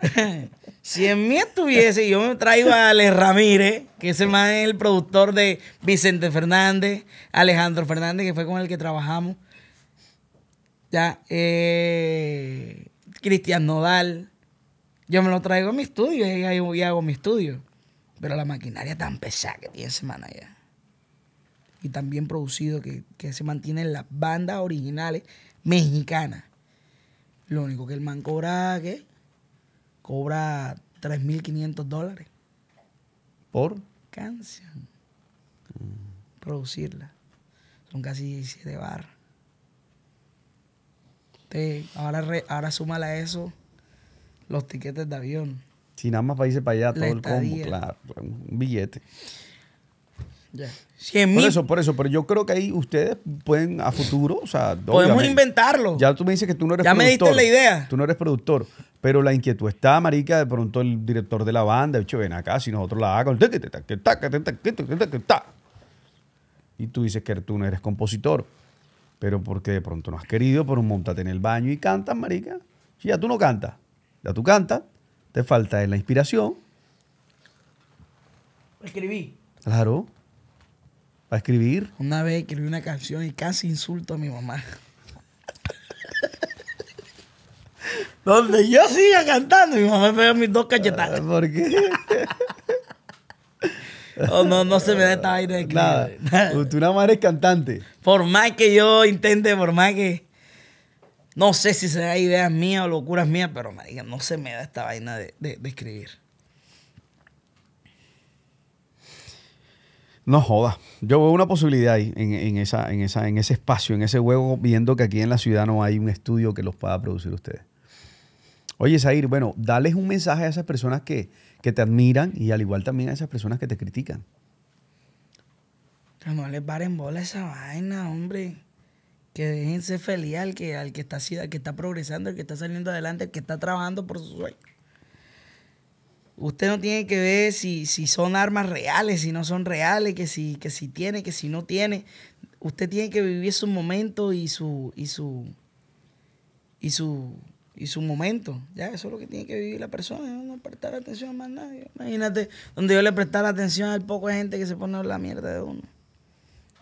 Si en mí estuviese, yo me traigo a Ale Ramírez, que ese el, es el productor de Vicente Fernández, Alejandro Fernández, que fue con el que trabajamos. Ya, eh, Cristian Nodal. Yo me lo traigo a mi estudio y, hago, hago mi estudio. Pero la maquinaria tan pesada que tiene semana ya. Y tan bien producido que, que se mantienen las bandas originales mexicanas. Lo único que el man cobra, que cobra 3.500 dólares. ¿Por? Canción. Producirla. Son casi 7 barras. ahora, ahora súmala a eso los tiquetes de avión. Si nada más para irse para allá, todo el combo, claro, un billete por eso, por eso, pero yo creo que ahí ustedes pueden a futuro, o sea, podemos inventarlo. Ya tú me dices que tú no eres productor. Ya me diste la idea. Tú no eres productor, pero la inquietud está, marica, de pronto el director de la banda, dicho, ven acá, si nosotros la hagamos y tú dices que tú no eres compositor, pero porque de pronto no has querido, Por un montate en el baño y cantas, marica. Si ya tú no cantas, ya tú cantas, te falta la inspiración. Escribí. Claro escribir? Una vez escribí una canción y casi insulto a mi mamá. Donde yo siga cantando, mi mamá me pega mis dos cachetadas. Ah, ¿Por qué? Oh, no, se me da esta vaina de escribir. Tú nada más eres cantante. Por más que yo intente, por más que. No sé si será ideas mías o locuras mías, pero no se me da esta vaina de escribir. No joda. Yo veo una posibilidad ahí, en, esa, en, esa, en ese espacio, en ese huevo, viendo que aquí en la ciudad no hay un estudio que los pueda producir ustedes. Oye, Zair, bueno, dales un mensaje a esas personas que, te admiran y al igual también a esas personas que te critican. no les paren bola esa vaina, hombre. Que déjense feliz al que, al que está, que está progresando, el que está saliendo adelante, que está trabajando por su sueño usted no tiene que ver si, si son armas reales, si no son reales, que si, que si tiene, que si no tiene. Usted tiene que vivir su momento y su, y su, y su, y su momento. Ya, eso es lo que tiene que vivir la persona, no prestar atención a más nadie. Imagínate, donde yo le prestara atención al poco de gente que se pone a hablar mierda de uno.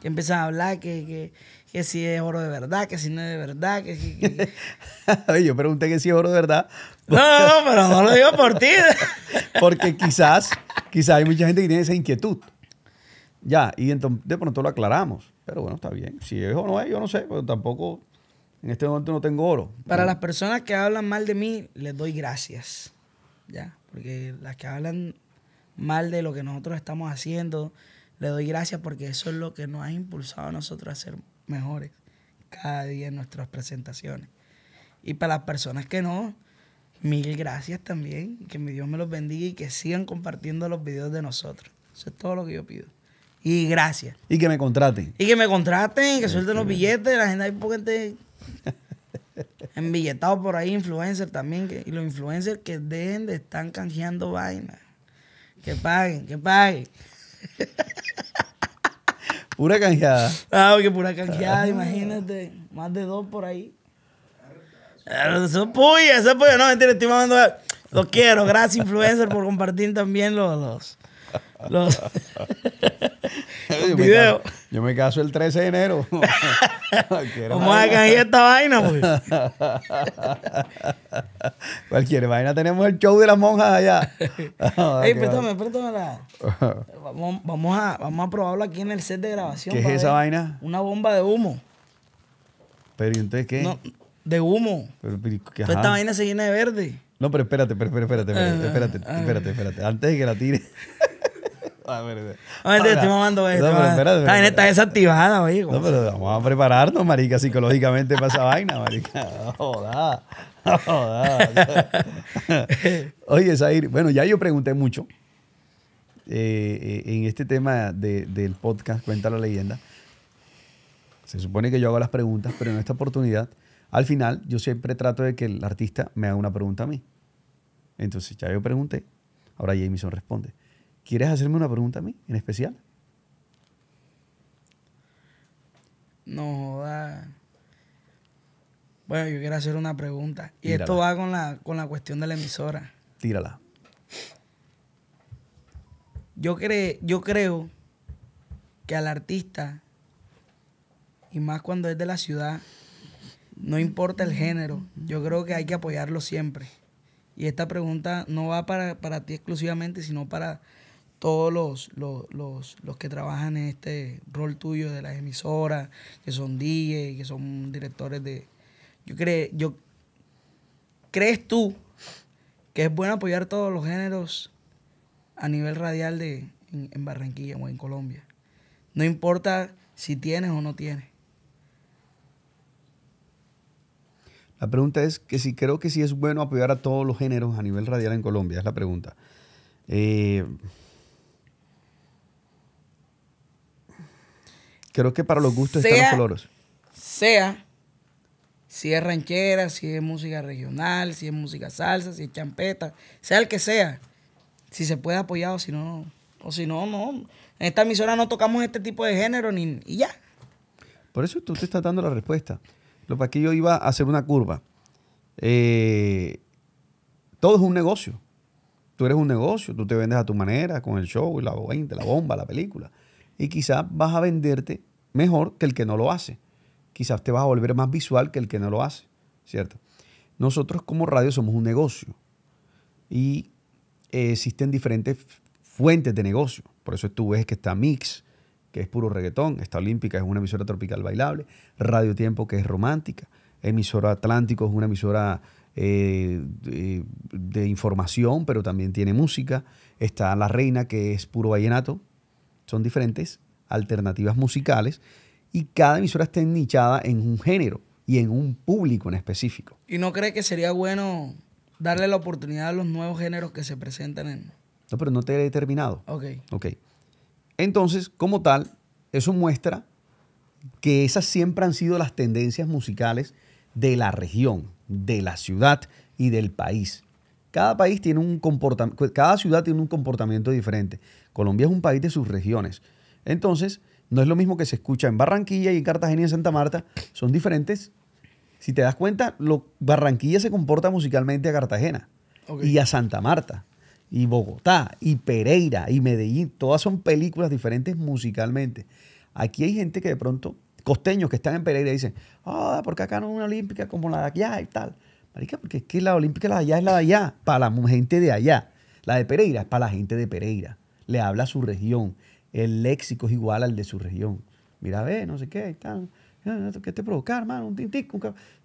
Que empiezan a hablar, que, que, que si es oro de verdad, que si no es de verdad. Que, si, Yo pregunté que si es oro de verdad. No, no, pero no lo digo por ti. Porque quizás, quizás hay mucha gente que tiene esa inquietud. Ya, y entonces, de pronto lo aclaramos. Pero bueno, está bien. Si es o no es, yo no sé, pero tampoco en este momento no tengo oro. Para las personas que hablan mal de mí, les doy gracias. Ya, porque las que hablan mal de lo que nosotros estamos haciendo, le doy gracias porque eso es lo que nos ha impulsado a nosotros a hacer mejores cada día en nuestras presentaciones. Y para las personas que no, mil gracias también. Que mi Dios me los bendiga y que sigan compartiendo los videos de nosotros. Eso es todo lo que yo pido. Y gracias. Y que me contraten. Y que me contraten, que suelten los billetes. La gente hay porque En billetado por ahí, influencers también. Que, y los influencers que dejen de estar canjeando vainas. Que paguen, que paguen. Pura canjeada. Ah, porque pura canjeada, ah. imagínate. Más de dos por ahí. Ah, eso es puya, eso es puya. No, mentira, estoy mandando. Lo quiero. Gracias, influencer, por compartir también los, los, los videos. Yo me caso el 13 de enero. ¿Cómo a que esta vaina? Pues? Cualquier vaina. Tenemos el show de las monjas allá. Ey, préstame, préstame la... Vamos, a, vamos a probarlo aquí en el set de grabación. ¿Qué es esa vaina? Una bomba de humo. ¿Pero y entonces qué? No, de humo. Pero, pero, esta vaina se llena de verde. No, pero espérate, pero, espérate, espérate, ah, espérate, espérate, ah. espérate, espérate, espérate. Antes de que la tire. Ah, a ver, estoy mamando esto. Está desactivada, oye. No, pero vamos a prepararnos, marica, psicológicamente para esa vaina, marica. Joda. Joda. oye, Zair, bueno, ya yo pregunté mucho eh, eh, en este tema de, del podcast Cuenta la Leyenda. Se supone que yo hago las preguntas, pero en esta oportunidad, al final, yo siempre trato de que el artista me haga una pregunta a mí. Entonces, ya yo pregunté. Ahora Jameson responde. ¿Quieres hacerme una pregunta a mí, en especial? No joda. Bueno, yo quiero hacer una pregunta. Y esto va con la, con la cuestión de la emisora. Tírala. Yo, yo creo que al artista, y más cuando es de la ciudad, no importa el género, yo creo que hay que apoyarlo siempre. Y esta pregunta no va para ti exclusivamente, sino para todos los, los, que trabajan en este rol tuyo de las emisoras, que son DJ, que son directores de... Yo creo, yo, ¿Crees tú que es bueno apoyar todos los géneros a nivel radial de, en, Barranquilla o en Colombia? No importa si tienes o no tienes. La pregunta es que si creo que sí es bueno apoyar a todos los géneros a nivel radial en Colombia, es la pregunta. Eh, Creo que para los gustos están los colores. Sea si es ranchera, si es música regional, si es música salsa, si es champeta, sea el que sea. Si se puede apoyar o si no, no. O si no, no. En esta emisora no tocamos este tipo de género ni, y ya. Por eso tú te estás dando la respuesta. Lo para que yo iba a hacer una curva. Eh, todo es un negocio. Tú eres un negocio, tú te vendes a tu manera, con el show, la, la bomba, la película y quizás vas a venderte mejor que el que no lo hace. Quizás te vas a volver más visual que el que no lo hace, ¿cierto? Nosotros como radio somos un negocio y existen diferentes fuentes de negocio. Por eso tú ves que está Mix, que es puro reggaetón, está Olímpica, es una emisora tropical bailable, Radio Tiempo, que es romántica, emisora Atlántico, es una emisora eh, de información, pero también tiene música, está La Reina, que es puro vallenato, son diferentes alternativas musicales y cada emisora está nichada en un género y en un público en específico. ¿Y no cree que sería bueno darle la oportunidad a los nuevos géneros que se presentan en... No, pero no te he determinado. Ok. Ok. Entonces, como tal, eso muestra que esas siempre han sido las tendencias musicales de la región, de la ciudad y del país. Cada país tiene un comportamiento, cada ciudad tiene un comportamiento diferente. Colombia es un país de sus regiones. Entonces, no es lo mismo que se escucha en Barranquilla y en Cartagena y en Santa Marta. Son diferentes. Si te das cuenta, lo, Barranquilla se comporta musicalmente a Cartagena y a Santa Marta y Bogotá y Pereira y Medellín. Todas son películas diferentes musicalmente. Aquí hay gente que de pronto, costeños que están en Pereira dicen, ah, oh, porque acá no es una olímpica como la de allá y tal. Marica, porque es que la olímpica la de allá es la de allá, para la gente de allá. La de Pereira es para la gente de Pereira le habla a su región. El léxico es igual al de su región. Mira, ve, no sé qué, ah, ¿Qué te provocar hermano? Un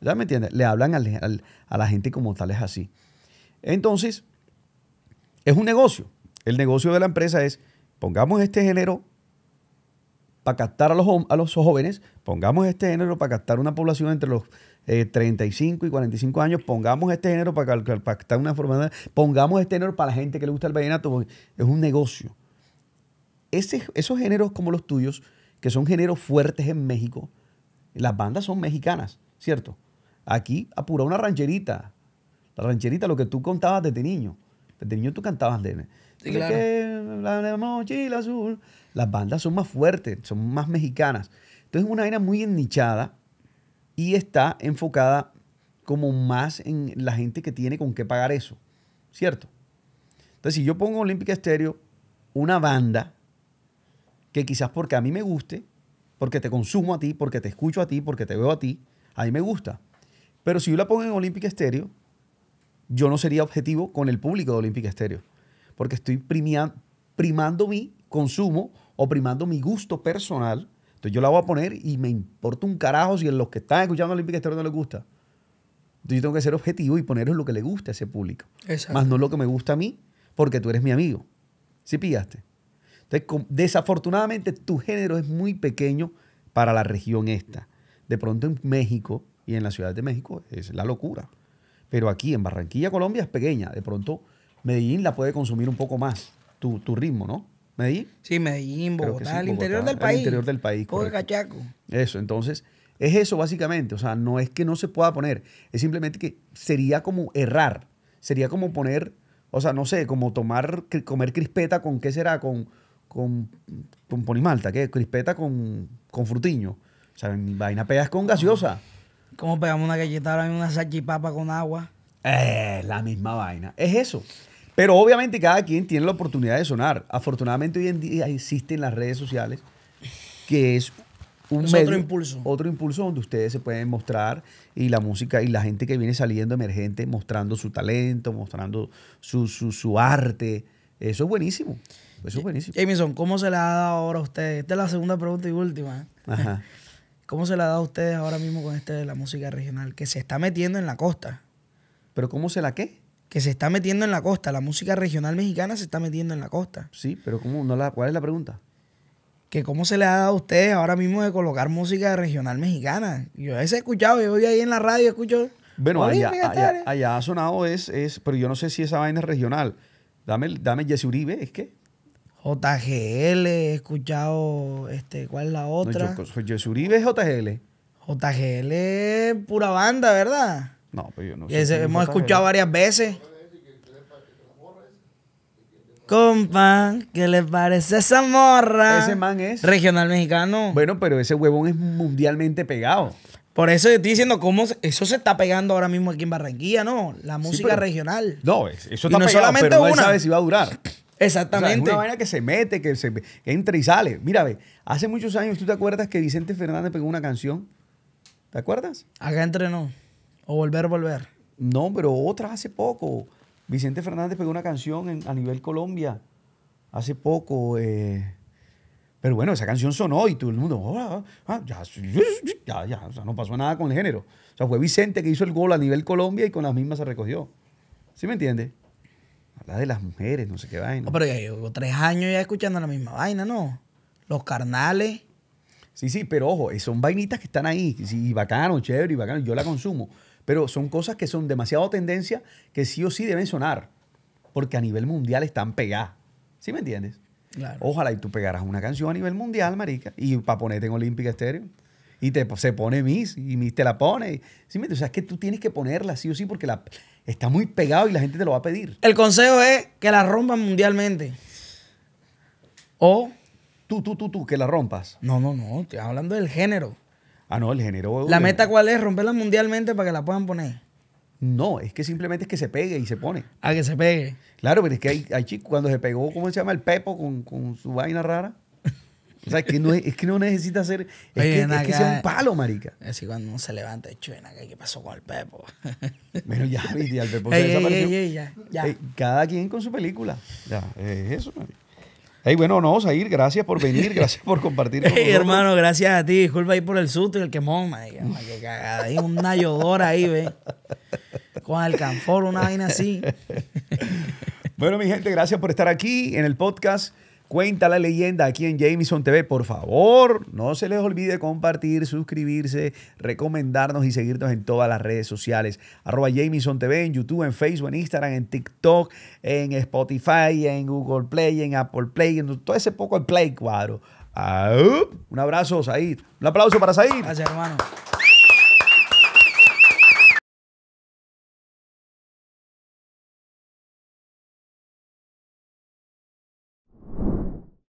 ¿Ya me entiendes? Le hablan a la gente como tal, es así. Entonces, es un negocio. El negocio de la empresa es, pongamos este género para captar a los, a los jóvenes, pongamos este género para captar una población entre los 35 eh, y 45 años, pongamos este género para estar una forma, pongamos este género para la gente que le gusta el vallenato, es un negocio. Ese, esos géneros como los tuyos, que son géneros fuertes en México, las bandas son mexicanas, ¿cierto? Aquí apura una rancherita, la rancherita, lo que tú contabas desde niño, desde niño tú cantabas de... claro. la azul. Las bandas son más fuertes, son más mexicanas. Entonces es una vaina muy ennichada y está enfocada como más en la gente que tiene con qué pagar eso, ¿cierto? Entonces, si yo pongo Olímpica Estéreo, una banda que quizás porque a mí me guste, porque te consumo a ti, porque te escucho a ti, porque te veo a ti, a mí me gusta. Pero si yo la pongo en Olímpica Estéreo, yo no sería objetivo con el público de Olímpica Estéreo, porque estoy primando mi consumo o primando mi gusto personal entonces yo la voy a poner y me importa un carajo si a los que están escuchando Olímpica Estéreo no les gusta. Entonces yo tengo que ser objetivo y ponerles lo que le gusta a ese público. Exacto. Más no lo que me gusta a mí, porque tú eres mi amigo. ¿Sí pillaste? Entonces, desafortunadamente, tu género es muy pequeño para la región esta. De pronto en México y en la Ciudad de México es la locura. Pero aquí en Barranquilla, Colombia, es pequeña. De pronto Medellín la puede consumir un poco más, tu ritmo, ¿no? ¿Medellín? Sí, Medellín, Bogotá, interior del país. interior del país. cachaco. Eso, entonces, es eso básicamente. O sea, no es que no se pueda poner, es simplemente que sería como errar. Sería como poner, o sea, no sé, como tomar, comer crispeta con, ¿qué será? Con, con, con ponimalta, ¿qué? Crispeta con, con frutiño. O sea, vaina pegas con gaseosa. ¿Cómo pegamos una galleta ahora en una salchipapa con agua? Eh, la misma vaina. Es eso. Pero obviamente cada quien tiene la oportunidad de sonar. Afortunadamente hoy en día existen las redes sociales, que es un otro impulso. Otro impulso donde ustedes se pueden mostrar y la música y la gente que viene saliendo emergente mostrando su talento, mostrando su, arte. Eso es buenísimo. Eso es buenísimo. Jameson, ¿cómo se le ha dado ahora a ustedes? Esta es la segunda pregunta y última. ¿eh? Ajá. ¿Cómo se le ha dado a ustedes ahora mismo con este de la música regional que se está metiendo en la costa? ¿Pero cómo se la qué? que se está metiendo en la costa. La música regional mexicana se está metiendo en la costa. Sí, pero ¿cómo? No la, ¿cuál es la pregunta? Que cómo se le ha dado a ustedes ahora mismo de colocar música regional mexicana. Yo he escuchado, yo voy ahí en la radio, escucho... Bueno, allá, allá, ha sonado es, es, pero yo no sé si esa vaina es regional. Dame, dame Jesse Uribe, ¿es que JGL, he escuchado, este, ¿cuál es la otra? No, Uribe es JGL. JGL, pura banda, ¿verdad? No, pero pues yo no sé. hemos escuchado varias veces. Compa, ¿qué le parece esa morra? Ese man es. Regional mexicano. Bueno, pero ese huevón es mundialmente pegado. Por eso yo estoy diciendo cómo eso se está pegando ahora mismo aquí en Barranquilla, ¿no? La música regional. No, eso está no pegado, solamente pero una. sabe si va a durar. Exactamente. es una que se mete, que se entra y sale. Mira, ve, hace muchos años, ¿tú te acuerdas que Vicente Fernández pegó una canción? ¿Te acuerdas? Acá entrenó. ¿O volver, volver? No, pero otra hace poco. Vicente Fernández pegó una canción a nivel Colombia hace poco. Eh, pero bueno, esa canción sonó y todo el mundo, oh, ah, ah, ya, ya, no pasó nada con el género. O sea, fue Vicente que hizo el gol a nivel Colombia y con las mismas se recogió. ¿Sí me entiendes? Habla de las mujeres, no sé qué vaina. No, pero ya llevo tres años ya escuchando la misma vaina, ¿no? Los carnales. Sí, sí, pero ojo, eh, son vainitas que están ahí. Y bacano, chévere y bacano. Yo la consumo. Pero son cosas que son demasiado tendencia que sí o sí deben sonar, porque a nivel mundial están pegadas. ¿Sí me entiendes? Claro. Ojalá y tú pegaras una canción a nivel mundial, marica, y para ponerte en Olímpica Estéreo. Y te, se pone Miss, y Miss te la pone. ¿Sí me entiendes? O sea, es que tú tienes que ponerla sí o sí, porque la, está muy pegado y la gente te lo va a pedir. El consejo es que la rompan mundialmente. O... Tú, tú, tú, tú, que la rompas. No, no, no. Estoy hablando del género. Ah, no, el género. ¿La meta cuál es? ¿Romperla mundialmente para que la puedan poner? No, es que simplemente es que se pegue y se pone. Ah, que se pegue. Claro, pero es que hay, hay chicos, cuando se pegó, ¿cómo se llama? El Pepo con, con su vaina rara. O sea, es que no, es que no necesita hacer. Es, que, es que, sea un palo, marica. Así cuando uno se levanta, hecho, ¿qué pasó con el Pepo? Bueno, ya, viste, al Pepo se ey, desapareció. ya, ya. cada quien con su película. Ya, es eso, marica. Hey, bueno, no, Zahir, gracias por venir, gracias por compartir. hermano, gracias a ti. Disculpa ahí por el susto y el quemón, Que cagada. Hay un nayodor ahí, ve. Con alcanfor, una vaina así. bueno, mi gente, gracias por estar aquí en el podcast. Cuenta la leyenda aquí en Jameson TV. Por favor, no se les olvide compartir, suscribirse, recomendarnos y seguirnos en todas las redes sociales. Arroba Jameson TV en YouTube, en Facebook, en Instagram, en TikTok, en Spotify, en Google Play, en Apple Play, en todo ese poco el Play cuadro. Ah, uh, un abrazo, Said. Un aplauso para Said. Gracias, hermano.